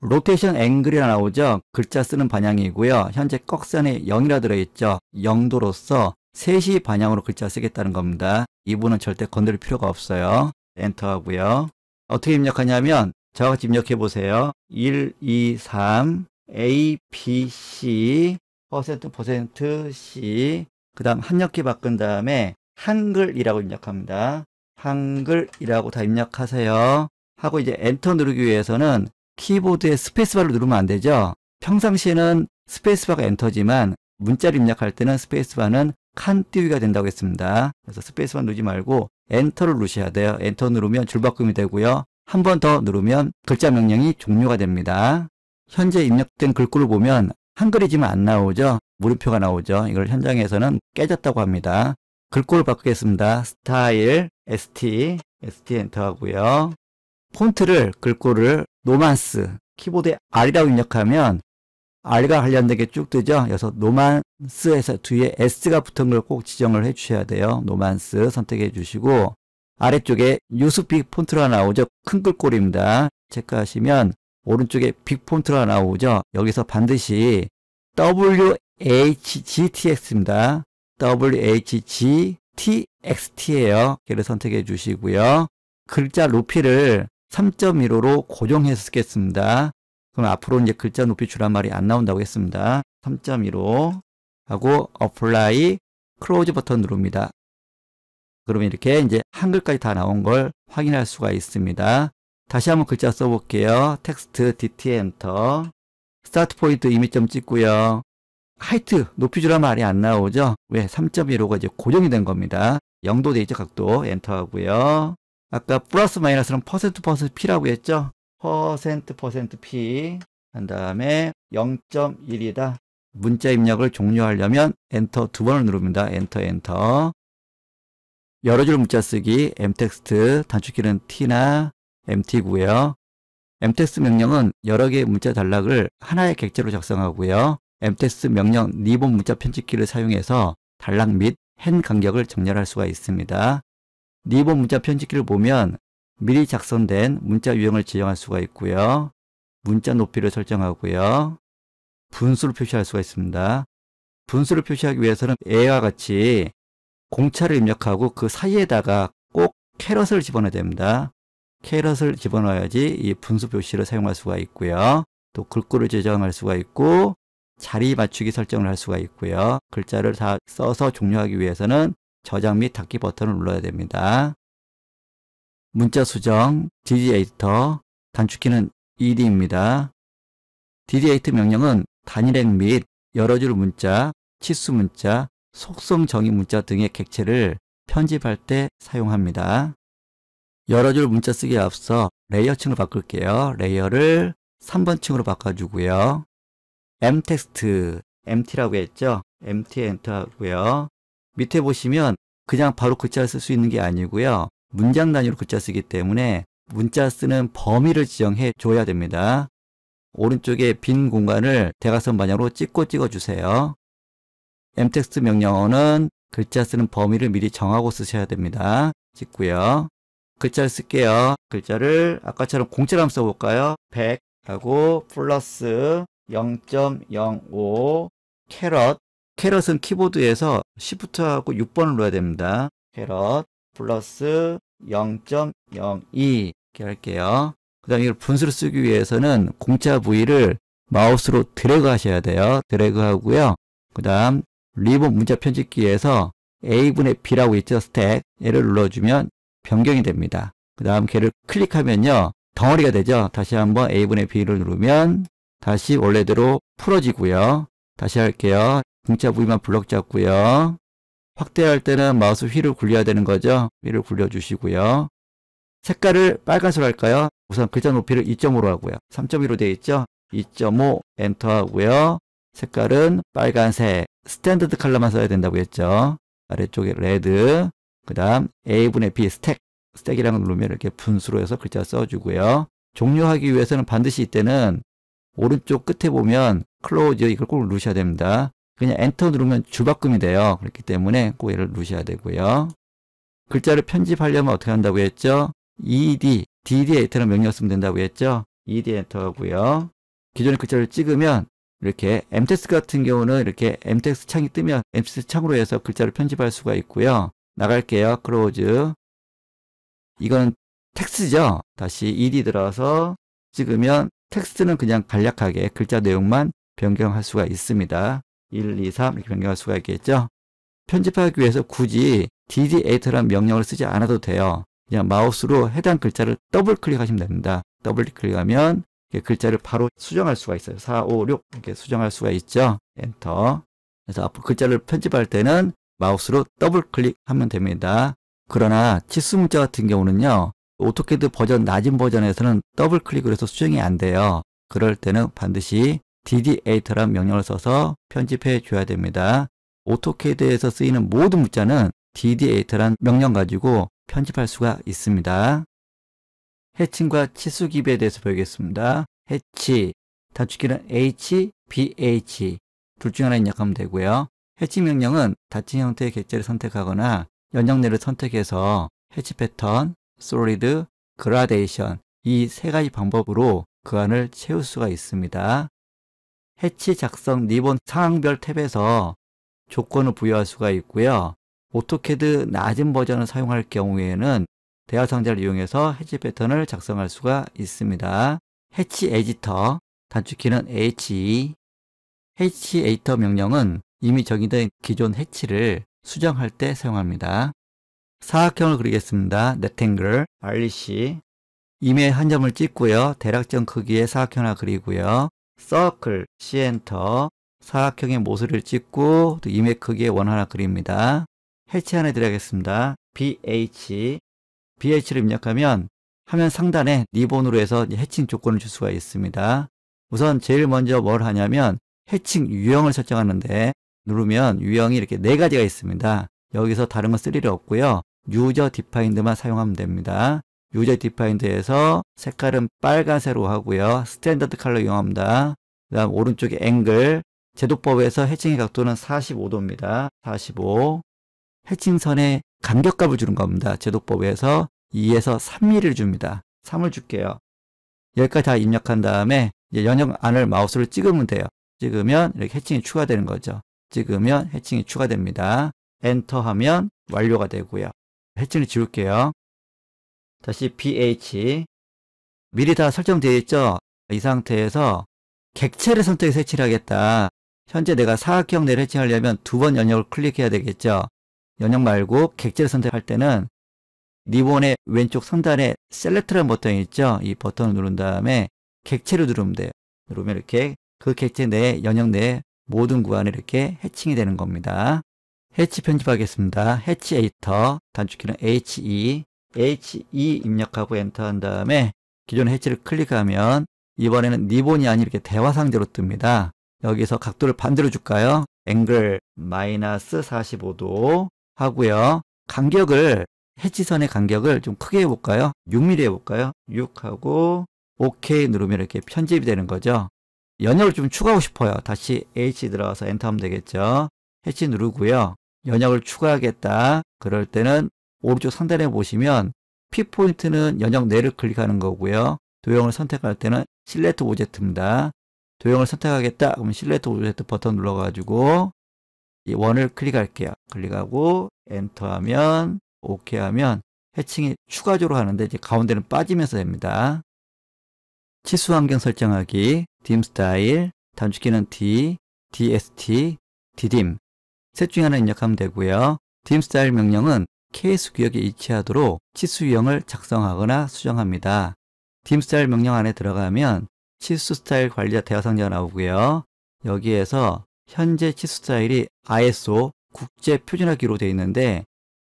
로테이션 앵글이 나오죠. 글자 쓰는 방향이고요. 현재 꺽선에 0이라 들어있죠. 0도로서 3시 방향으로 글자 쓰겠다는 겁니다. 2분은 절대 건드릴 필요가 없어요. 엔터 하고요. 어떻게 입력하냐면 저와같이 입력해 보세요. 1, 2, 3, A, B, C, 퍼센트, 퍼센트, C 그 다음 한역기 바꾼 다음에 한글이라고 입력합니다. 한글이라고 다 입력하세요. 하고 이제 엔터 누르기 위해서는 키보드에 스페이스바를 누르면 안 되죠. 평상시에는 스페이스바가 엔터지만 문자를 입력할 때는 스페이스바는 칸 띄우기가 된다고 했습니다. 그래서 스페이스만 누르지 말고 엔터를 누르셔야 돼요. 엔터 누르면 줄바꿈이 되고요. 한 번 더 누르면 글자 명령이 종료가 됩니다. 현재 입력된 글꼴을 보면 한글이지만 안 나오죠. 물음표가 나오죠. 이걸 현장에서는 깨졌다고 합니다. 글꼴 바꾸겠습니다. 스타일, ST, ST 엔터 하고요. 폰트를 글꼴을 노만스, 키보드에 R이라고 입력하면 R과 관련된 게 쭉 뜨죠. 그래서 노만스에서 뒤에 S가 붙은 걸 꼭 지정을 해 주셔야 돼요. 노만스 선택해 주시고 아래쪽에 뉴스빅 폰트로 나오죠. 큰 글꼴입니다. 체크하시면 오른쪽에 빅폰트로 나오죠. 여기서 반드시 WHGTX입니다. WHGTXT예요. 걔를 선택해 주시고요. 글자 높이를 3.15로 고정해서 쓰겠습니다. 그럼 앞으로 이제 글자 높이 줄란 말이 안 나온다고 했습니다. 3.15 하고 apply close 버튼 누릅니다. 그러면 이렇게 이제 한글까지 다 나온 걸 확인할 수가 있습니다. 다시 한번 글자 써볼게요. 텍스트 DT 엔터 스타트 포인트 이미점 찍고요. 하이트 높이 줄란 말이 안 나오죠? 왜? 3.15가 이제 고정이 된 겁니다. 0도 돼 있죠? 각도 엔터하고요. 아까 플러스 마이너스는 퍼센트 퍼센트 P라고 했죠? 퍼센트 퍼센트 p 한 다음에 0.1이다. 문자 입력을 종료하려면 엔터 두 번을 누릅니다. 엔터 엔터 여러 줄 문자 쓰기 m텍스트 단축키는 t나 mt고요. m텍스트 명령은 여러 개의 문자 단락을 하나의 객체로 작성하고요. mtek스트 명령 리본 문자 편집기를 사용해서 단락 및 h 간격을 정렬할 수가 있습니다. 리본 문자 편집기를 보면 미리 작성된 문자 유형을 지정할 수가 있고요. 문자 높이를 설정하고요. 분수를 표시할 수가 있습니다. 분수를 표시하기 위해서는 A와 같이 공차를 입력하고 그 사이에다가 꼭 캐럿을 집어넣어야 됩니다. 캐럿을 집어넣어야지 이 분수 표시를 사용할 수가 있고요. 또 글꼴을 지정할 수가 있고 자리 맞추기 설정을 할 수가 있고요. 글자를 다 써서 종료하기 위해서는 저장 및 닫기 버튼을 눌러야 됩니다. 문자 수정, DD 에이터, 단축키는 ED입니다. DD 에이터 명령은 단일행 및 여러 줄 문자, 치수 문자, 속성 정의 문자 등의 객체를 편집할 때 사용합니다. 여러 줄 문자 쓰기에 앞서 레이어 층을 바꿀게요. 레이어를 3번 층으로 바꿔주고요. m t e x t mt라고 했죠? mt 엔터 하고요. 밑에 보시면 그냥 바로 글자를 쓸 수 있는 게 아니고요. 문장 단위로 글자 쓰기 때문에 문자 쓰는 범위를 지정해 줘야 됩니다. 오른쪽에 빈 공간을 대각선 방향으로 찍고 찍어주세요. m t e x 명령어는 글자 쓰는 범위를 미리 정하고 쓰셔야 됩니다. 찍고요. 글자를 쓸게요. 글자를 아까처럼 공짜로 한번 써볼까요? 100하고 플러스 0.05 캐럿 캐럿은 키보드에서 Shift하고 6번을 눌러야 됩니다. 캐럿 플러스 0.02 이렇게 할게요. 그 다음에 이걸 분수를 쓰기 위해서는 공짜 부위를 마우스로 드래그 하셔야 돼요. 드래그 하고요. 그 다음 리본 문자 편집기에서 A분의 B라고 있죠. 스택. 얘를 눌러주면 변경이 됩니다. 그 다음 걔를 클릭하면요. 덩어리가 되죠. 다시 한번 A분의 B를 누르면 다시 원래대로 풀어지고요. 다시 할게요. 공짜 부위만 블럭 잡고요. 확대할 때는 마우스 휠을 굴려야 되는 거죠. 휠을 굴려주시고요. 색깔을 빨간색으로 할까요? 우선 글자 높이를 2.5로 하고요. 3.1로 되어 있죠? 2.5 엔터 하고요. 색깔은 빨간색, 스탠드드칼라만 써야 된다고 했죠. 아래쪽에 레드, 그 다음 A분의 B 스택, 스택이라는 걸 누르면 이렇게 분수로 해서 글자 써주고요. 종료하기 위해서는 반드시 이때는 오른쪽 끝에 보면 클로즈 이걸 꼭 누르셔야 됩니다. 그냥 엔터 누르면 주바꿈이 돼요. 그렇기 때문에 꼭 얘를 누르셔야 되고요. 글자를 편집하려면 어떻게 한다고 했죠? ed, dd 엔터는 명령 쓰면 된다고 했죠? ed 엔터고요. 기존의 글자를 찍으면 이렇게 mtext 같은 경우는 이렇게 mtext 창이 뜨면 mtext 창으로 해서 글자를 편집할 수가 있고요. 나갈게요. c 로즈 이건 텍스트죠. 다시 ed 들어서 찍으면 텍스트는 그냥 간략하게 글자 내용만 변경할 수가 있습니다. 1, 2, 3 이렇게 변경할 수가 있겠죠. 편집하기 위해서 굳이 dd 에이터라는 명령을 쓰지 않아도 돼요. 그냥 마우스로 해당 글자를 더블 클릭하시면 됩니다. 더블 클릭하면 글자를 바로 수정할 수가 있어요. 4, 5, 6 이렇게 수정할 수가 있죠. 엔터. 그래서 앞으로 글자를 편집할 때는 마우스로 더블 클릭하면 됩니다. 그러나 치수 문자 같은 경우는요. 오토캐드 버전 낮은 버전에서는 더블 클릭을 해서 수정이 안 돼요. 그럴 때는 반드시 dd8라는 명령을 써서 편집해 줘야 됩니다. 오토캐드에서 쓰이는 모든 문자는 dd8라는 명령 가지고 편집할 수가 있습니다. 해칭과 치수 기입에 대해서 배우겠습니다. 해치, 단축키는 h, bh 둘 중 하나 입력하면 되고요. 해칭 명령은 닫힌 형태의 객체를 선택하거나 연역내를 선택해서 해치 패턴, 솔리드, 그라데이션 이 세 가지 방법으로 그 안을 채울 수가 있습니다. 해치 작성 리본 상황별 탭에서 조건을 부여할 수가 있고요. 오토캐드 낮은 버전을 사용할 경우에는 대화 상자를 이용해서 해치 패턴을 작성할 수가 있습니다. 해치 에디터, 단축키는 H, 해치 에디터 명령은 이미 정의된 기존 해치를 수정할 때 사용합니다. 사각형을 그리겠습니다. 넥탱글, RC, 임의 한 점을 찍고요. 대략점 크기의 사각형을 그리고요. 서클, C엔터, 사각형의 모서리를 찍고 또 이맥 크기의 원 하나 그립니다. 해체 하나 드려야겠습니다. BH, BH를 입력하면 화면 상단에 리본으로 해서 해칭 조건을 줄 수가 있습니다. 우선 제일 먼저 뭘 하냐면 해칭 유형을 설정하는데 누르면 유형이 이렇게 네 가지가 있습니다. 여기서 다른 건 쓸 일이 없고요. 유저 디파인드만 사용하면 됩니다. 유저 디파인드에서 색깔은 빨간색으로 하고요. 스탠다드 컬러 이용합니다. 그 다음 오른쪽에 앵글 제도법에서 해칭의 각도는 45도입니다. 45해칭선에 간격값을 주는 겁니다. 제도법에서 2에서 3mm를 줍니다. 3을 줄게요. 여기까지 다 입력한 다음에 이제 영역 안을 마우스로 찍으면 돼요. 찍으면 이렇게 해칭이 추가되는 거죠. 찍으면 해칭이 추가됩니다. 엔터하면 완료가 되고요. 해칭을 지울게요. 다시 pH 미리 다 설정되어 있죠? 이 상태에서 객체를 선택해서 해치를 하겠다. 현재 내가 사각형 내를 해치하려면 두번영역을 클릭해야 되겠죠. 영역 말고 객체를 선택할 때는 리본의 왼쪽 상단에 셀렉트라는 버튼이 있죠. 이 버튼을 누른 다음에 객체를 누르면 돼요. 누르면 이렇게 그 객체 내에 연역 내에 모든 구간에 이렇게 해칭이 되는 겁니다. 해치 편집하겠습니다. 해치 에이터 단축키는 HE h e 입력하고 엔터한 다음에 기존 해치를 클릭하면 이번에는 리본이 아닌 이렇게 대화 상자로 뜹니다. 여기서 각도를 반대로 줄까요? 앵글 마이너스 45도 하고요. 간격을 해치선의 간격을 좀 크게 해볼까요? 6mm 해볼까요? 6하고 OK 누르면 이렇게 편집이 되는 거죠. 연역을 좀 추가하고 싶어요. 다시 H 들어가서 엔터하면 되겠죠. 해치 누르고요. 연역을 추가하겠다. 그럴 때는 오른쪽 상단에 보시면 P포인트는 연역 내를 클릭하는 거고요. 도형을 선택할 때는 실레트 오제트입니다. 도형을 선택하겠다. 그럼면 실렉트 오제트 버튼 눌러가지고 이 원을 클릭할게요. 클릭하고 엔터하면 OK 하면 해칭이 추가적으로 하는데 이제 가운데는 빠지면서 됩니다. 치수 환경 설정하기, 딤 스타일, 단축키는 D, DST, DDIM 셋 중에 하나 입력하면 되고요. 딤 스타일 명령은 케이스 구역에 일치하도록 치수 유형을 작성하거나 수정합니다. 딤 스타일 명령 안에 들어가면 치수 스타일 관리자 대화 상자가 나오고요. 여기에서 현재 치수 스타일이 ISO 국제 표준화 기로 되어 있는데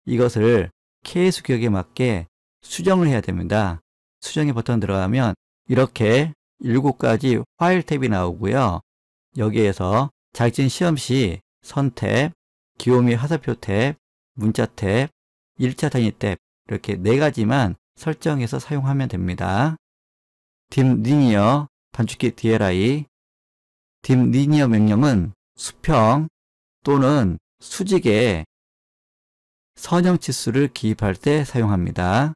이것을 케이스 구역에 맞게 수정을 해야 됩니다. 수정의 버튼 들어가면 이렇게 7가지 파일 탭이 나오고요. 여기에서 자격증 시험 시선택 기호및 화살표 탭, 문자 탭, 1차 단위 탭 이렇게 네 가지만 설정해서 사용하면 됩니다. 딥 리니어 i 단축키 DLI 딥 리니어 명령은 수평 또는 수직에 선형 치수를 기입할 때 사용합니다.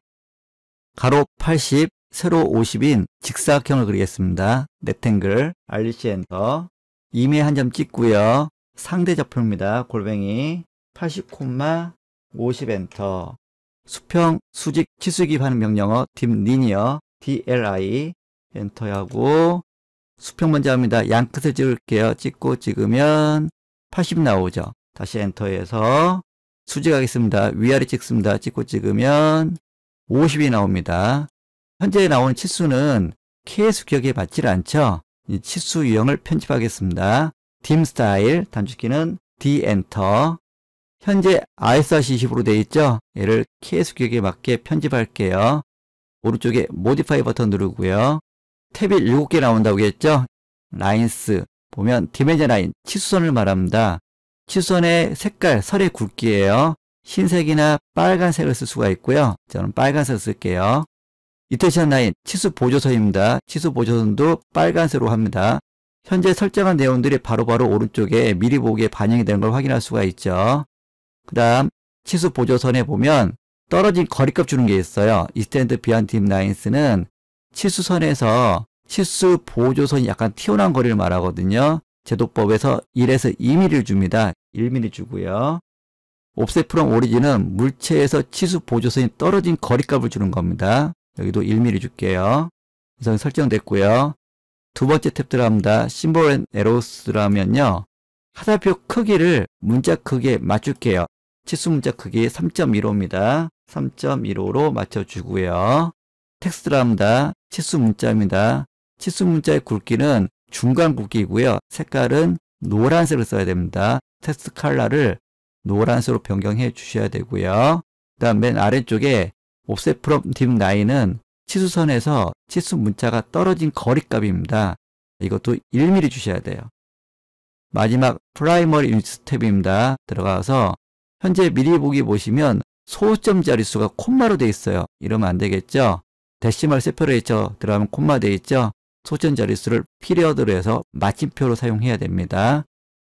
가로 80, 세로 50인 직사각형을 그리겠습니다. 네탱글 알리시 엔터, 임의 한 점 찍고요. 상대 좌표입니다. 골뱅이 80, 50 엔터 수평 수직 치수기 하는 명령어 딥리니어 DLI 엔터하고 수평 먼저 합니다. 양끝을 찍을게요. 찍고 찍으면 80 나오죠. 다시 엔터해서 수직하겠습니다. 위아래 찍습니다. 찍고 찍으면 50이 나옵니다. 현재 나오는 치수는 케 K수 기억에 맞질 않죠? 치수 유형을 편집하겠습니다. d 스타일 단축키는 D 엔터 현재 i s r c 1 0으로 되어 있죠? 얘를 케이스 규격에 맞게 편집할게요. 오른쪽에 모디파이 버튼 누르고요. 탭이 7개 나온다고 했죠? 라인스 보면 디멘전 라인, 치수선을 말합니다. 치수선의 색깔, 설의 굵기예요. 흰색이나 빨간색을 쓸 수가 있고요. 저는 빨간색을 쓸게요. 이테션 라인, 치수 보조선입니다. 치수 보조선도 빨간색으로 합니다. 현재 설정한 내용들이 바로바로 바로 오른쪽에 미리 보기에 반영이 되는 걸 확인할 수가 있죠. 그 다음 치수 보조선에 보면 떨어진 거리값 주는 게 있어요. 이스탠드 비안팀 라인스는 치수선에서 치수 보조선이 약간 튀어나온 거리를 말하거든요. 제도법에서 1에서 2mm를 줍니다. 1mm 주고요. 옵셋 프롬 오리진은 물체에서 치수 보조선이 떨어진 거리값을 주는 겁니다. 여기도 1mm 줄게요. 우선 설정됐고요. 두 번째 탭 들어갑니다. 심볼 앤 에로스라면요. 화살표 크기를 문자 크기에 맞출게요. 치수 문자 크기 3.15입니다. 3.15로 맞춰주고요. 텍스트 람다 치수 문자입니다. 치수 문자의 굵기는 중간 굵기이고요. 색깔은 노란색을 써야 됩니다. 텍스트 칼라를 노란색으로 변경해 주셔야 되고요. 그 다음 맨 아래쪽에 offset from dim l 은 치수선에서 치수 문자가 떨어진 거리값입니다. 이것도 1mm 주셔야 돼요. 마지막 프라이머리 유닛 스텝입니다. 들어가서 현재 미리 보기 보시면 소점 자릿수가 콤마로 되어 있어요. 이러면 안 되겠죠? 데시멀 세퍼레이처 들어가면 콤마 되어 있죠? 소점 자릿수를 피리어드로 해서 마침표로 사용해야 됩니다.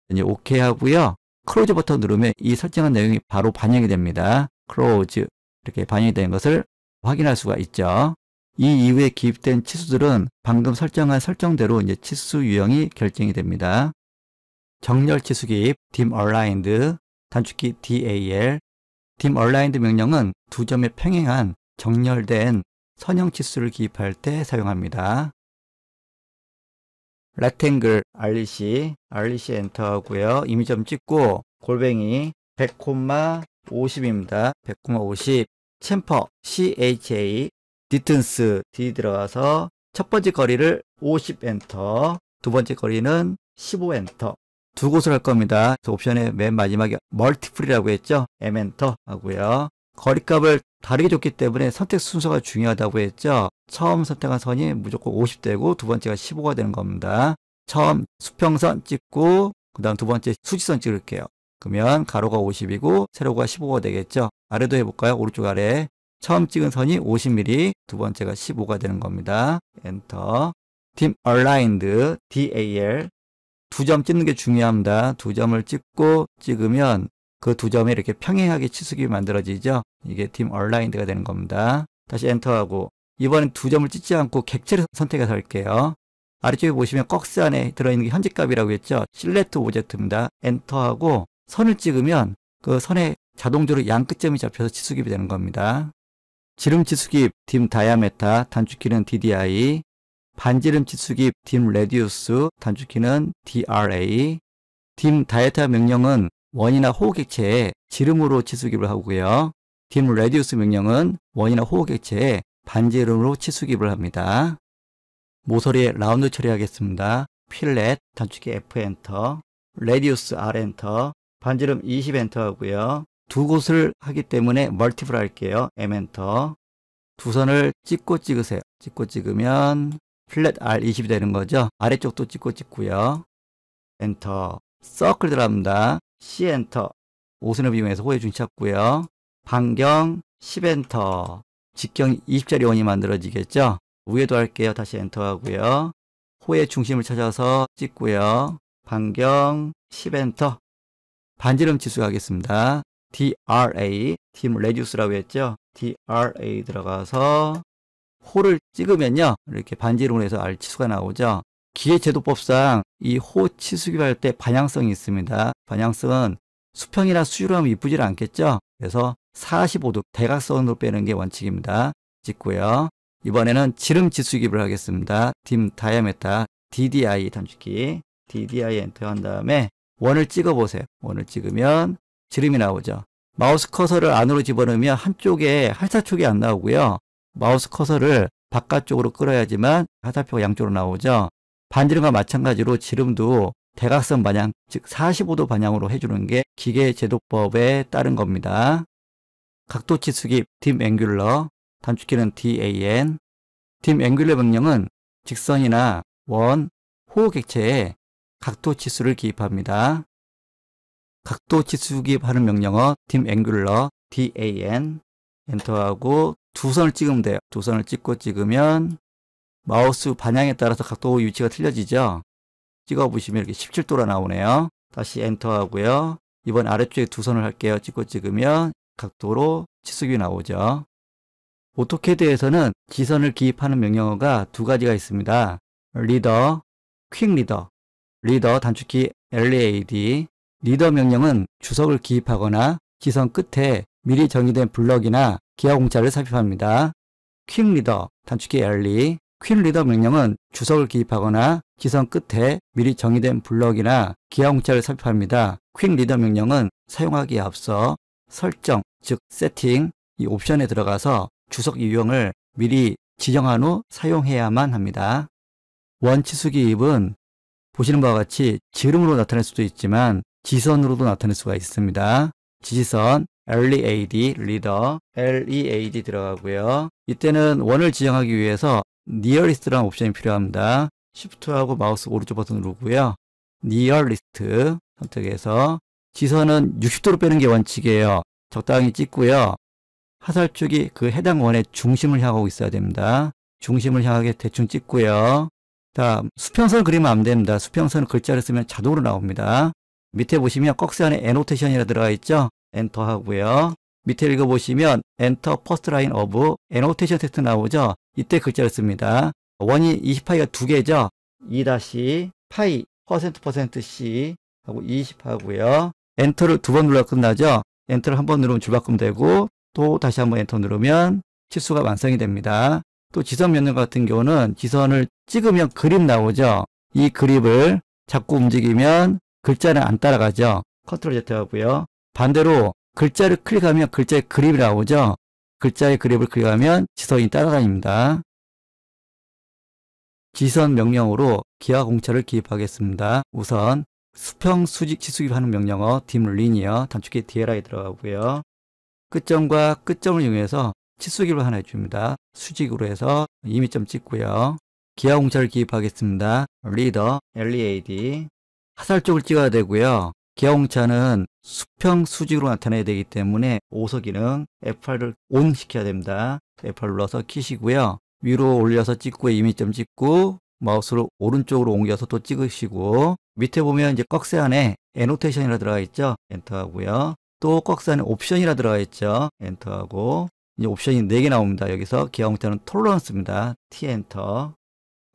이제 OK 하고요. 클로즈 버튼 누르면 이 설정한 내용이 바로 반영이 됩니다. 클로즈 이렇게 반영이 된 것을 확인할 수가 있죠. 이 이후에 기입된 치수들은 방금 설정한 설정대로 이제 치수 유형이 결정이 됩니다. 정렬 치수 기입, dim aligned, 단축키 DAL, dim aligned 명령은 두점에 평행한 정렬된 선형 치수를 기입할 때 사용합니다. 렉탱글 알리시 알리시 엔터하고요. 임의점 찍고 골뱅이 100,50입니다. 100,50 챔퍼 CHA 디튼스 D 들어가서 첫 번째 거리를 50 엔터, 두 번째 거리는 15 엔터, 두 곳을 할 겁니다. 옵션의 맨 마지막에 멀티플이라고 했죠. M 엔터 하고요. 거리값을 다르게 줬기 때문에 선택 순서가 중요하다고 했죠. 처음 선택한 선이 무조건 50대고 두 번째가 15가 되는 겁니다. 처음 수평선 찍고 그 다음 두 번째 수지선 찍을게요. 그러면 가로가 50이고 세로가 15가 되겠죠. 아래도 해볼까요? 오른쪽 아래 처음 찍은 선이 50mm, 두 번째가 15가 되는 겁니다. 엔터. d 얼라인드 DAL 두점 찍는 게 중요합니다. 두 점을 찍고 찍으면 그 두점이 이렇게 평행하게 치수기 만들어지죠. 이게 팀 얼라인드가 되는 겁니다. 다시 엔터하고 이번엔 두 점을 찍지 않고 객체를 선택해서 할게요. 아래쪽에 보시면 꺽스 안에 들어있는 게 현재 값이라고 했죠. 실레트 오제트입니다. 엔터하고 선을 찍으면 그 선에 자동적으로 양끝점이 잡혀서 치수기이 되는 겁니다. 지름 치수기팀 다이아메타, 단축키는 DDI, 반지름 치수기 d 레디우스 단축키는 DRA, d 다이 d i 명령은 원이나 호흡객체에 지름으로 치수기입 하고요. d 레디우스 명령은 원이나 호흡객체에 반지름으로 치수기입 합니다. 모서리에 라운드 처리하겠습니다. 필렛 단축키 F 엔터, 레디우스 R 엔터, 반지름 20 엔터 하고요. 두 곳을 하기 때문에 멀티플 할게요. M 엔터. 두 선을 찍고 찍으세요. 찍고 찍으면 플랫 R20이 되는 거죠. 아래쪽도 찍고 찍고요. 엔터. 서클 들어갑니다. C 엔터. 오선을 이용해서 호의중 찾고요. 반경 10 엔터. 직경 20짜리 원이 만들어지겠죠. 위에도 할게요. 다시 엔터하고요. 호의 중심을 찾아서 찍고요. 반경 10 엔터. 반지름 지수 가겠습니다. DRA, 팀 레듀스라고 했죠. DRA 들어가서 호를 찍으면요. 이렇게 반지로 해서 알치수가 나오죠. 기계제도법상 이 호 치수기할 때 반향성이 있습니다. 반향성은 수평이나 수위로 하면 이쁘질 않겠죠? 그래서 45도 대각선으로 빼는 게 원칙입니다. 찍고요. 이번에는 지름 지수 기입 하겠습니다. 딤 다이아메타 DDI 단축키 DDI 엔터한 다음에 원을 찍어보세요. 원을 찍으면 지름이 나오죠. 마우스 커서를 안으로 집어넣으면 한쪽에 활사촉이안 나오고요. 마우스 커서를 바깥쪽으로 끌어야지만 화살표가 양쪽으로 나오죠. 반지름과 마찬가지로 지름도 대각선 방향, 즉 45도 방향으로 해주는 게 기계 제도법에 따른 겁니다. 각도치 수기 딥 앵귤러, 단축키는 DAN. 딥 앵귤러 명령은 직선이나 원, 호우 객체에 각도 치수를 기입합니다. 각도 치수 기입하는 명령어 딥 앵귤러 DAN 엔터하고 두 선을 찍으면 돼요. 두 선을 찍고 찍으면 마우스 반향에 따라서 각도 위치가 틀려지죠. 찍어보시면 이렇게 17도로 나오네요. 다시 엔터하고요. 이번 아래쪽에 두 선을 할게요. 찍고 찍으면 각도로 치수기 나오죠. 오토캐드에서는 지선을 기입하는 명령어가 두 가지가 있습니다. 리더, 퀵 리더, 리더 단축키 LAD, 리더 명령은 주석을 기입하거나 지선 끝에 미리 정의된 블럭이나 기하 공차를 삽입합니다. 퀸 리더, 단축키 열리. 퀸 리더 명령은 주석을 기입하거나 지선 끝에 미리 정의된 블럭이나 기하 공차를 삽입합니다. 퀸 리더 명령은 사용하기에 앞서 설정, 즉 세팅 이 옵션에 들어가서 주석 유형을 미리 지정한 후 사용해야만 합니다. 원치수 기입은 보시는 바와 같이 지름으로 나타낼 수도 있지만 지선으로도 나타낼 수가 있습니다. 지지선, lead, 리더, lead e 들어가고요. 이때는 원을 지정하기 위해서 nearest라는 옵션이 필요합니다. Shift하고 마우스 오른쪽 버튼 누르고요. nearest 선택해서 지선은 60도로 빼는 게 원칙이에요. 적당히 찍고요. 화살축이그 해당 원의 중심을 향하고 있어야 됩니다. 중심을 향하게 대충 찍고요. 다음, 수평선 그리면 안 됩니다. 수평선 글자를 쓰면 자동으로 나옵니다. 밑에 보시면 꺽쇠 안에 애노테이션이라 들어가 있죠? 엔터 하고요. 밑에 읽어보시면 엔터 퍼스트 라인 오브 에노테이션 텍스트 나오죠. 이때 글자를 씁니다. 원이 20파이가 두 개죠. 2-파이 퍼센트 퍼센트 C 하고 20 하고요. 엔터를 두 번 눌러 끝나죠. 엔터를 한 번 누르면 줄바꿈 되고 또 다시 한 번 엔터 누르면 치수가 완성이 됩니다. 또 지선 면역 같은 경우는 지선을 찍으면 그립 나오죠. 이 그립을 자꾸 움직이면 글자는 안 따라가죠. 컨트롤 Z 하고요. 반대로 글자를 클릭하면 글자의 그립이 나오죠. 글자의 그립을 클릭하면 지선이 따라다닙니다. 지선 명령으로 기하 공차를 기입하겠습니다. 우선 수평 수직 지수입하는 명령어 딥리니어 단축키 DLI 들어가고요. 끝점과 끝점을 이용해서 치수기를 하나 해줍니다. 수직으로 해서 임의점 찍고요. 기하 공차를 기입하겠습니다. 리더 LEAD 하살 e 쪽을 찍어야 되고요. 기아홍차는 수평 수직으로 나타내야 되기 때문에 오서 기능 F8을 ON 시켜야 됩니다. F8 을 눌러서 키시고요. 위로 올려서 찍고 이미점 찍고 마우스를 오른쪽으로 옮겨서 또 찍으시고 밑에 보면 이제 꺽쇠 안에 애노테이션이라 들어가 있죠. 엔터하고요. 또 꺽쇠 안에 옵션이라 들어가 있죠. 엔터하고 이제 옵션이 4개 나옵니다. 여기서 기아공차는 톨러런스입니다. T 엔터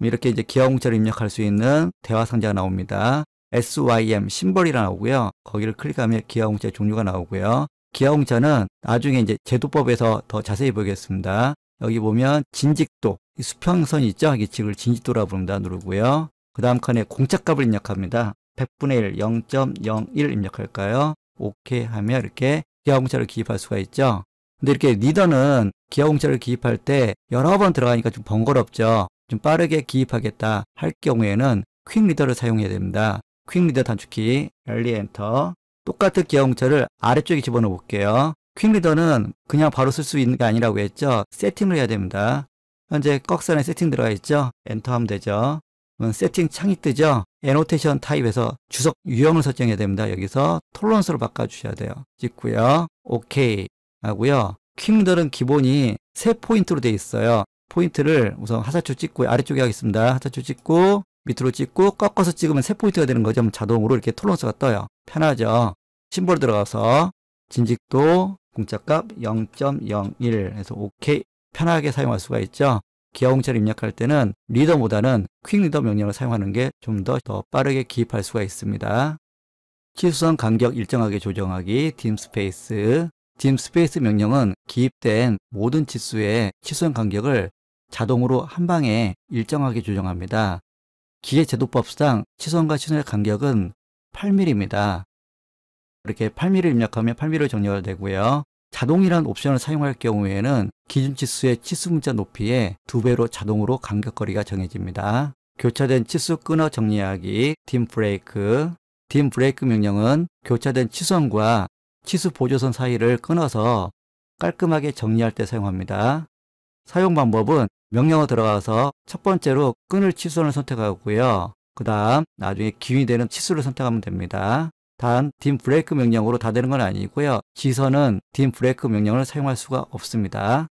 이렇게 이제 기아공차를 입력할 수 있는 대화 상자가 나옵니다. SYM 심벌이 나오고요. 거기를 클릭하면 기아공차 종류가 나오고요. 기아공차는 나중에 이제 제도법에서 더 자세히 보겠습니다. 여기 보면 진직도, 수평선 있죠? 이게 지금 진직도라 부릅니다. 누르고요. 그 다음 칸에 공차값을 입력합니다. 100분의 1, 0.01 입력할까요? 오케이 하면 이렇게 기아공차를 기입할 수가 있죠. 근데 이렇게 리더는 기아공차를 기입할 때 여러 번 들어가니까 좀 번거롭죠. 좀 빠르게 기입하겠다 할 경우에는 퀵 리더를 사용해야 됩니다. 퀵리더 단축키, 엘리 엔터 똑같은 기어공차를 아래쪽에 집어넣어 볼게요. 퀵리더는 그냥 바로 쓸 수 있는 게 아니라고 했죠. 세팅을 해야 됩니다. 현재 꺽선에 세팅 들어가 있죠. 엔터하면 되죠. 세팅 창이 뜨죠. 애노테이션 타입에서 주석 유형을 설정해야 됩니다. 여기서 톨런스로 바꿔주셔야 돼요. 찍고요. 오케이 하고요. 퀵리더는 기본이 세 포인트로 되어 있어요. 포인트를 우선 하사표 찍고 아래쪽에 하겠습니다. 하사표 찍고 밑으로 찍고 꺾어서 찍으면 새 포인트가 되는 거죠. 자동으로 이렇게 톨러스가 떠요. 편하죠. 심볼 들어가서 진직도 공짜값 0.01 해서 OK 편하게 사용할 수가 있죠. 기아공차를 입력할 때는 리더보다는 퀵리더 명령을 사용하는 게 좀 더 더 빠르게 기입할 수가 있습니다. 치수선 간격 일정하게 조정하기, 딤스페이스 딤스페이스 명령은 기입된 모든 치수의 치수선 간격을 자동으로 한 방에 일정하게 조정합니다. 기계제도법상 치선과 치선의 간격은 8mm입니다. 이렇게 8mm를 입력하면 8mm로 정렬 되고요. 자동이란 옵션을 사용할 경우에는 기준치수의 치수 문자 높이의 2배로 자동으로 간격거리가 정해집니다. 교차된 치수 끊어 정리하기, 딤 브레이크, 딤 브레이크 명령은 교차된 치선과 치수 보조선 사이를 끊어서 깔끔하게 정리할 때 사용합니다. 사용 방법은 명령어 들어가서 첫 번째로 끈을 치수를 선택하고요. 그 다음 나중에 기운이 되는 치수를 선택하면 됩니다. 단, 딘 브레이크 명령으로 다 되는 건 아니고요. 지선은 딘 브레이크 명령을 사용할 수가 없습니다.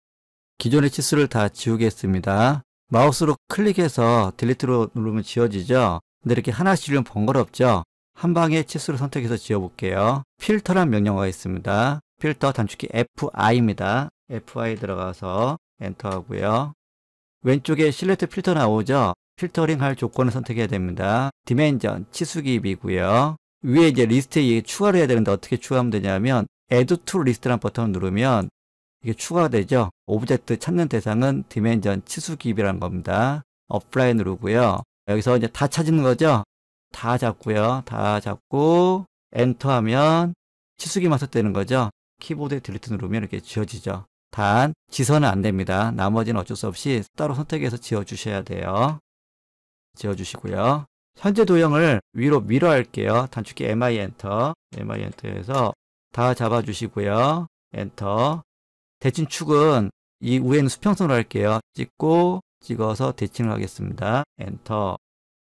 기존의 치수를 다 지우겠습니다. 마우스로 클릭해서 딜리트로 누르면 지워지죠. 근데 이렇게 하나씩 은 번거롭죠. 한 방에 치수를 선택해서 지워볼게요. 필터란 명령어가 있습니다. 필터 단축키 FI입니다. FI 들어가서 엔터하고요. 왼쪽에 실루엣 필터 나오죠? 필터링 할 조건을 선택해야 됩니다. 디멘전, 치수기입이고요. 위에 이제 리스트에 추가를 해야 되는데 어떻게 추가하면 되냐면 add to list라는 버튼을 누르면 이게 추가되죠. 가 오브젝트 찾는 대상은 디멘전 치수기입이라는 겁니다. 어플라이 누르고요. 여기서 이제 다 찾는 거죠. 다 잡고요. 다 잡고 엔터하면 치수기 마스터 되는 거죠. 키보드에 딜리트 누르면 이렇게 지워지죠. 단 지선은 안 됩니다. 나머지는 어쩔 수 없이 따로 선택해서 지어주셔야 돼요. 지어주시고요. 현재 도형을 위로 밀어 할게요. 단축키 MI 엔터, MI 엔터에서 다 잡아주시고요. 엔터. 대칭 축은 이 위에는 수평선으로 할게요. 찍고 찍어서 대칭을 하겠습니다. 엔터.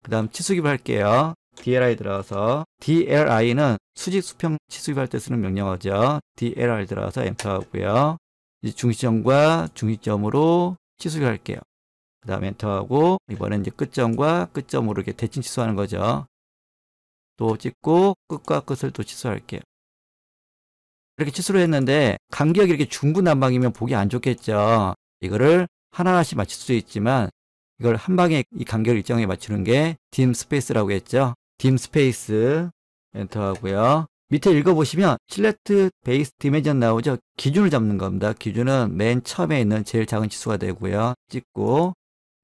그 다음 치수기을 할게요. DLI 들어가서 DLI는 수직 수평 치수기할 때 쓰는 명령어죠. DLI 들어가서 엔터 하고요. 이제 중시점과 중심점으로 치수를 할게요. 그 다음에 엔터하고 이번엔 이제 끝점과 끝점으로 이렇게 대칭 치수하는 거죠. 또 찍고 끝과 끝을 또 치수할게요. 이렇게 치수를 했는데 간격이 이렇게 중구난방이면 보기 안 좋겠죠. 이거를 하나하나씩 맞출 수 있지만 이걸 한 방에 이 간격 일정에 맞추는 게 딤 스페이스라고 했죠. 딤 스페이스 엔터 하고요. 밑에 읽어보시면 실레트 베이스 디멘전 나오죠. 기준을 잡는 겁니다. 기준은 맨 처음에 있는 제일 작은 치수가 되고요. 찍고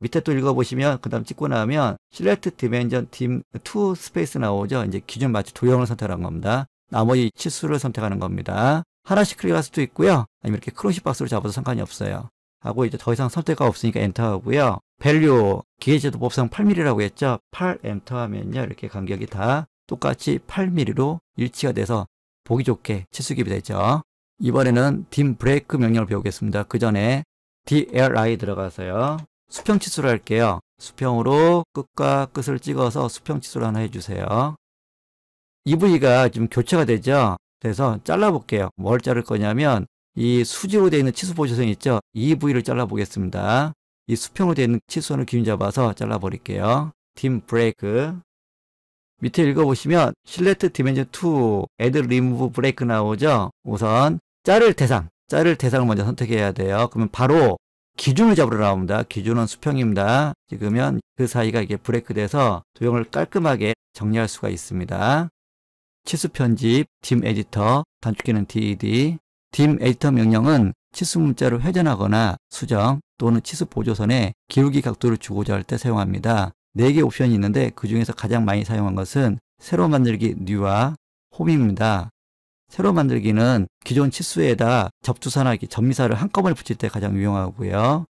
밑에 또 읽어보시면 그 다음 찍고 나면 실레트 디멘전 딤2 스페이스 나오죠. 이제 기준 맞추 도형을 선택한 겁니다. 나머지 치수를 선택하는 겁니다. 하나씩 클릭할 수도 있고요. 아니면 이렇게 크로시 박스를 잡아도 상관이 없어요. 하고 이제 더 이상 선택가 없으니까 엔터하고요. 밸류 기계제도법상 8mm라고 했죠. 8 엔터하면요. 이렇게 간격이 다 똑같이 8mm로 일치가 돼서 보기 좋게 치수기이 되죠. 이번에는 딤 브레이크 명령을 배우겠습니다. 그 전에 DLI 들어가서요. 수평 치수를 할게요. 수평으로 끝과 끝을 찍어서 수평 치수를 하나 해주세요. EV가 지금 교체가 되죠. 그래서 잘라볼게요. 뭘 자를 거냐면 이 수지로 되어 있는 치수 포지션 있죠. EV를 잘라보겠습니다. 이 수평으로 되어 있는 치수선을 기준 잡아서 잘라버릴게요. 딤 브레이크 밑에 읽어보시면 실레트 디멘전 2 애드 리무브 브레이크 나오죠. 우선 자를 대상, 자를 대상을 먼저 선택해야 돼요. 그러면 바로 기준을 잡으러 나옵니다. 기준은 수평입니다. 찍으면 그 사이가 이게 브레이크 돼서 도형을 깔끔하게 정리할 수가 있습니다. 치수 편집, 딤 에디터, 단축키는 DED, 딤 에디터 명령은 치수 문자를 회전하거나 수정 또는 치수 보조선에 기울기 각도를 주고자 할 때 사용합니다. 4개 옵션이 있는데 그 중에서 가장 많이 사용한 것은 새로 만들기 뉴와 홈입니다. 새로 만들기는 기존 치수에다 접두산하기, 접미사를 한꺼번에 붙일 때 가장 유용하고요.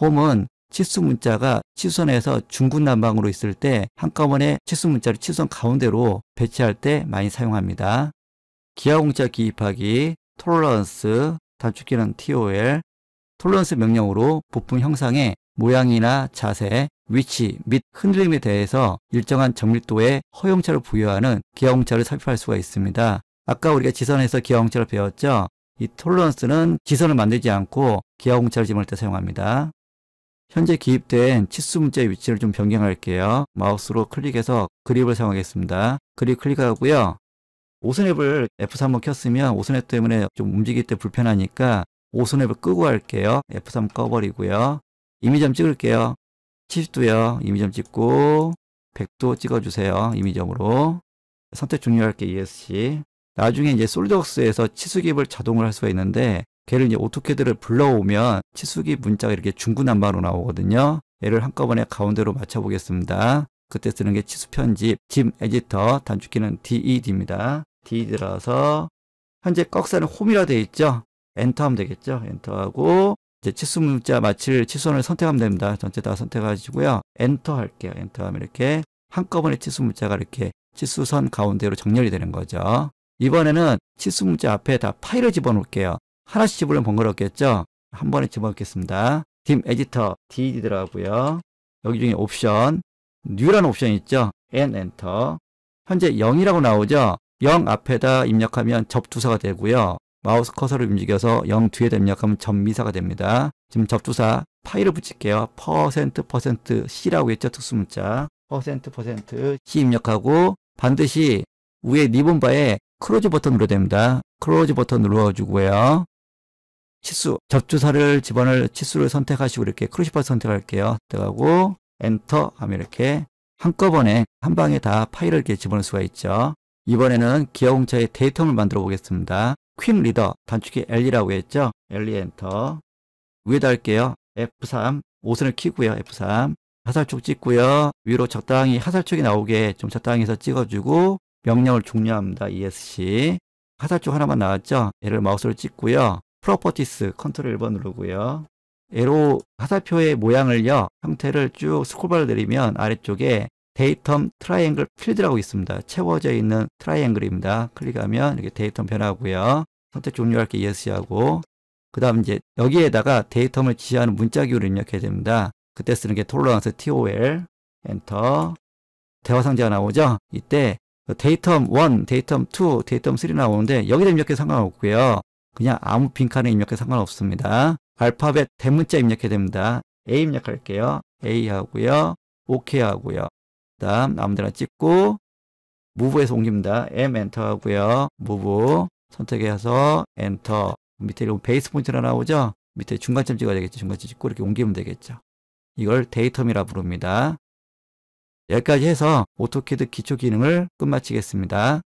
홈은 치수 문자가 치수선에서 중군난방으로 있을 때 한꺼번에 치수 문자를 치수선 가운데로 배치할 때 많이 사용합니다. 기하공짜 기입하기, 톨러런스, 단축키는 TOL, 톨러런스 명령으로 부품 형상의 모양이나 자세, 위치 및 흔들림에 대해서 일정한 정밀도의 허용차를 부여하는 기하홍차를 살펴볼 수가 있습니다. 아까 우리가 지선에서 기하홍차를 배웠죠? 이 톨런스는 지선을 만들지 않고 기하홍차를지문때 사용합니다. 현재 기입된 치수 문자의 위치를 좀 변경할게요. 마우스로 클릭해서 그립을 사용하겠습니다. 그립 클릭하고요. 오스냅을 F3번 켰으면 오스냅 때문에 좀 움직일 때 불편하니까 오스냅을 끄고 할게요. F3 꺼버리고요. 이미지 한번 찍을게요. 70도요. 이미점 찍고 100도 찍어주세요. 이미점으로. 선택 종료할게 ESC. 나중에 이제 솔드웍스에서 치수기입을자동으로할 수가 있는데 걔를 이제 오토캐드를 불러오면 치수깁 문자가 이렇게 중구난방으로 나오거든요. 얘를 한꺼번에 가운데로 맞춰보겠습니다. 그때 쓰는 게 치수 편집, 짐 에디터, 단축키는 DED입니다. D 들어서 현재 꺽쇠는 홈이라 되어 있죠. 엔터하면 되겠죠. 엔터하고 이제 치수 문자 마칠 치수원을 선택하면 됩니다. 전체 다 선택하시고요. 엔터 할게요. 엔터 하면 이렇게 한꺼번에 치수 문자가 이렇게 치수선 가운데로 정렬이 되는 거죠. 이번에는 치수 문자 앞에 다 파일을 집어넣을게요. 하나씩 집으면 번거롭겠죠? 한 번에 집어넣겠습니다. 딤 에디터 DD 들어가고요. 여기 중에 옵션 new라는 옵션이 있죠. n 엔터 현재 0이라고 나오죠. 0 앞에다 입력하면 접두사가 되고요. 마우스 커서를 움직여서 0 뒤에 입력하면 전미사가 됩니다. 지금 접두사 파일을 붙일게요. C라고 했죠. 특수문자. C 입력하고 반드시 위에 리본 바에 크로즈 버튼 으로 됩니다. 크로즈 버튼 눌러주고요. 치수, 접두사를 집어넣을 치수를 선택하시고 이렇게 크루시퍼 선택할게요. 들어가고 엔터 하면 이렇게 한꺼번에 한 방에 다 파일을 이렇게 집어넣을 수가 있죠. 이번에는 기어공차의 데이터를 만들어 보겠습니다. 퀸 리더 단축키 L이라고 했죠? L e 엔터 위에다 할게요. F3 오선을 키고요. F3 하살축 찍고요. 위로 적당히 하살축이 나오게 좀 적당히 해서 찍어주고 명령을 종료합니다. ESC 하살축 하나만 나왔죠? 얘를 마우스로 찍고요. 프로퍼티스 컨트롤 1번 누르고요. 에로 화살표의 모양을요. 형태를 쭉 스크롤바로 내리면 아래쪽에 데이텀 트라이앵글 필드라고 있습니다. 채워져 있는 트라이앵글입니다. 클릭하면 이렇게 데이텀 변하고요. 선택 종료할 게 y e s 하고그 다음 이제 여기에다가 데이텀을 지시하는 문자 기호를 입력해야 됩니다. 그때 쓰는 게 톨러런스 TOL 엔터 대화 상자가 나오죠. 이때 데이텀 1, 데이텀 2, 데이텀 3 나오는데 여기다 입력해 도 상관없고요. 그냥 아무 빈칸에 입력해 도 상관없습니다. 알파벳 대문자 입력해야 됩니다. A 입력할게요. A 하고요. OK 하고요. 다음 아무데나 찍고 무브에서 옮깁니다. M 엔터 하고요. 무브 선택해서 엔터 밑에 이런 베이스 포인트가 나오죠? 밑에 중간점 찍어야 되겠죠. 중간점 찍고 이렇게 옮기면 되겠죠. 이걸 데이터미라 부릅니다. 여기까지 해서 오토키드 기초 기능을 끝마치겠습니다.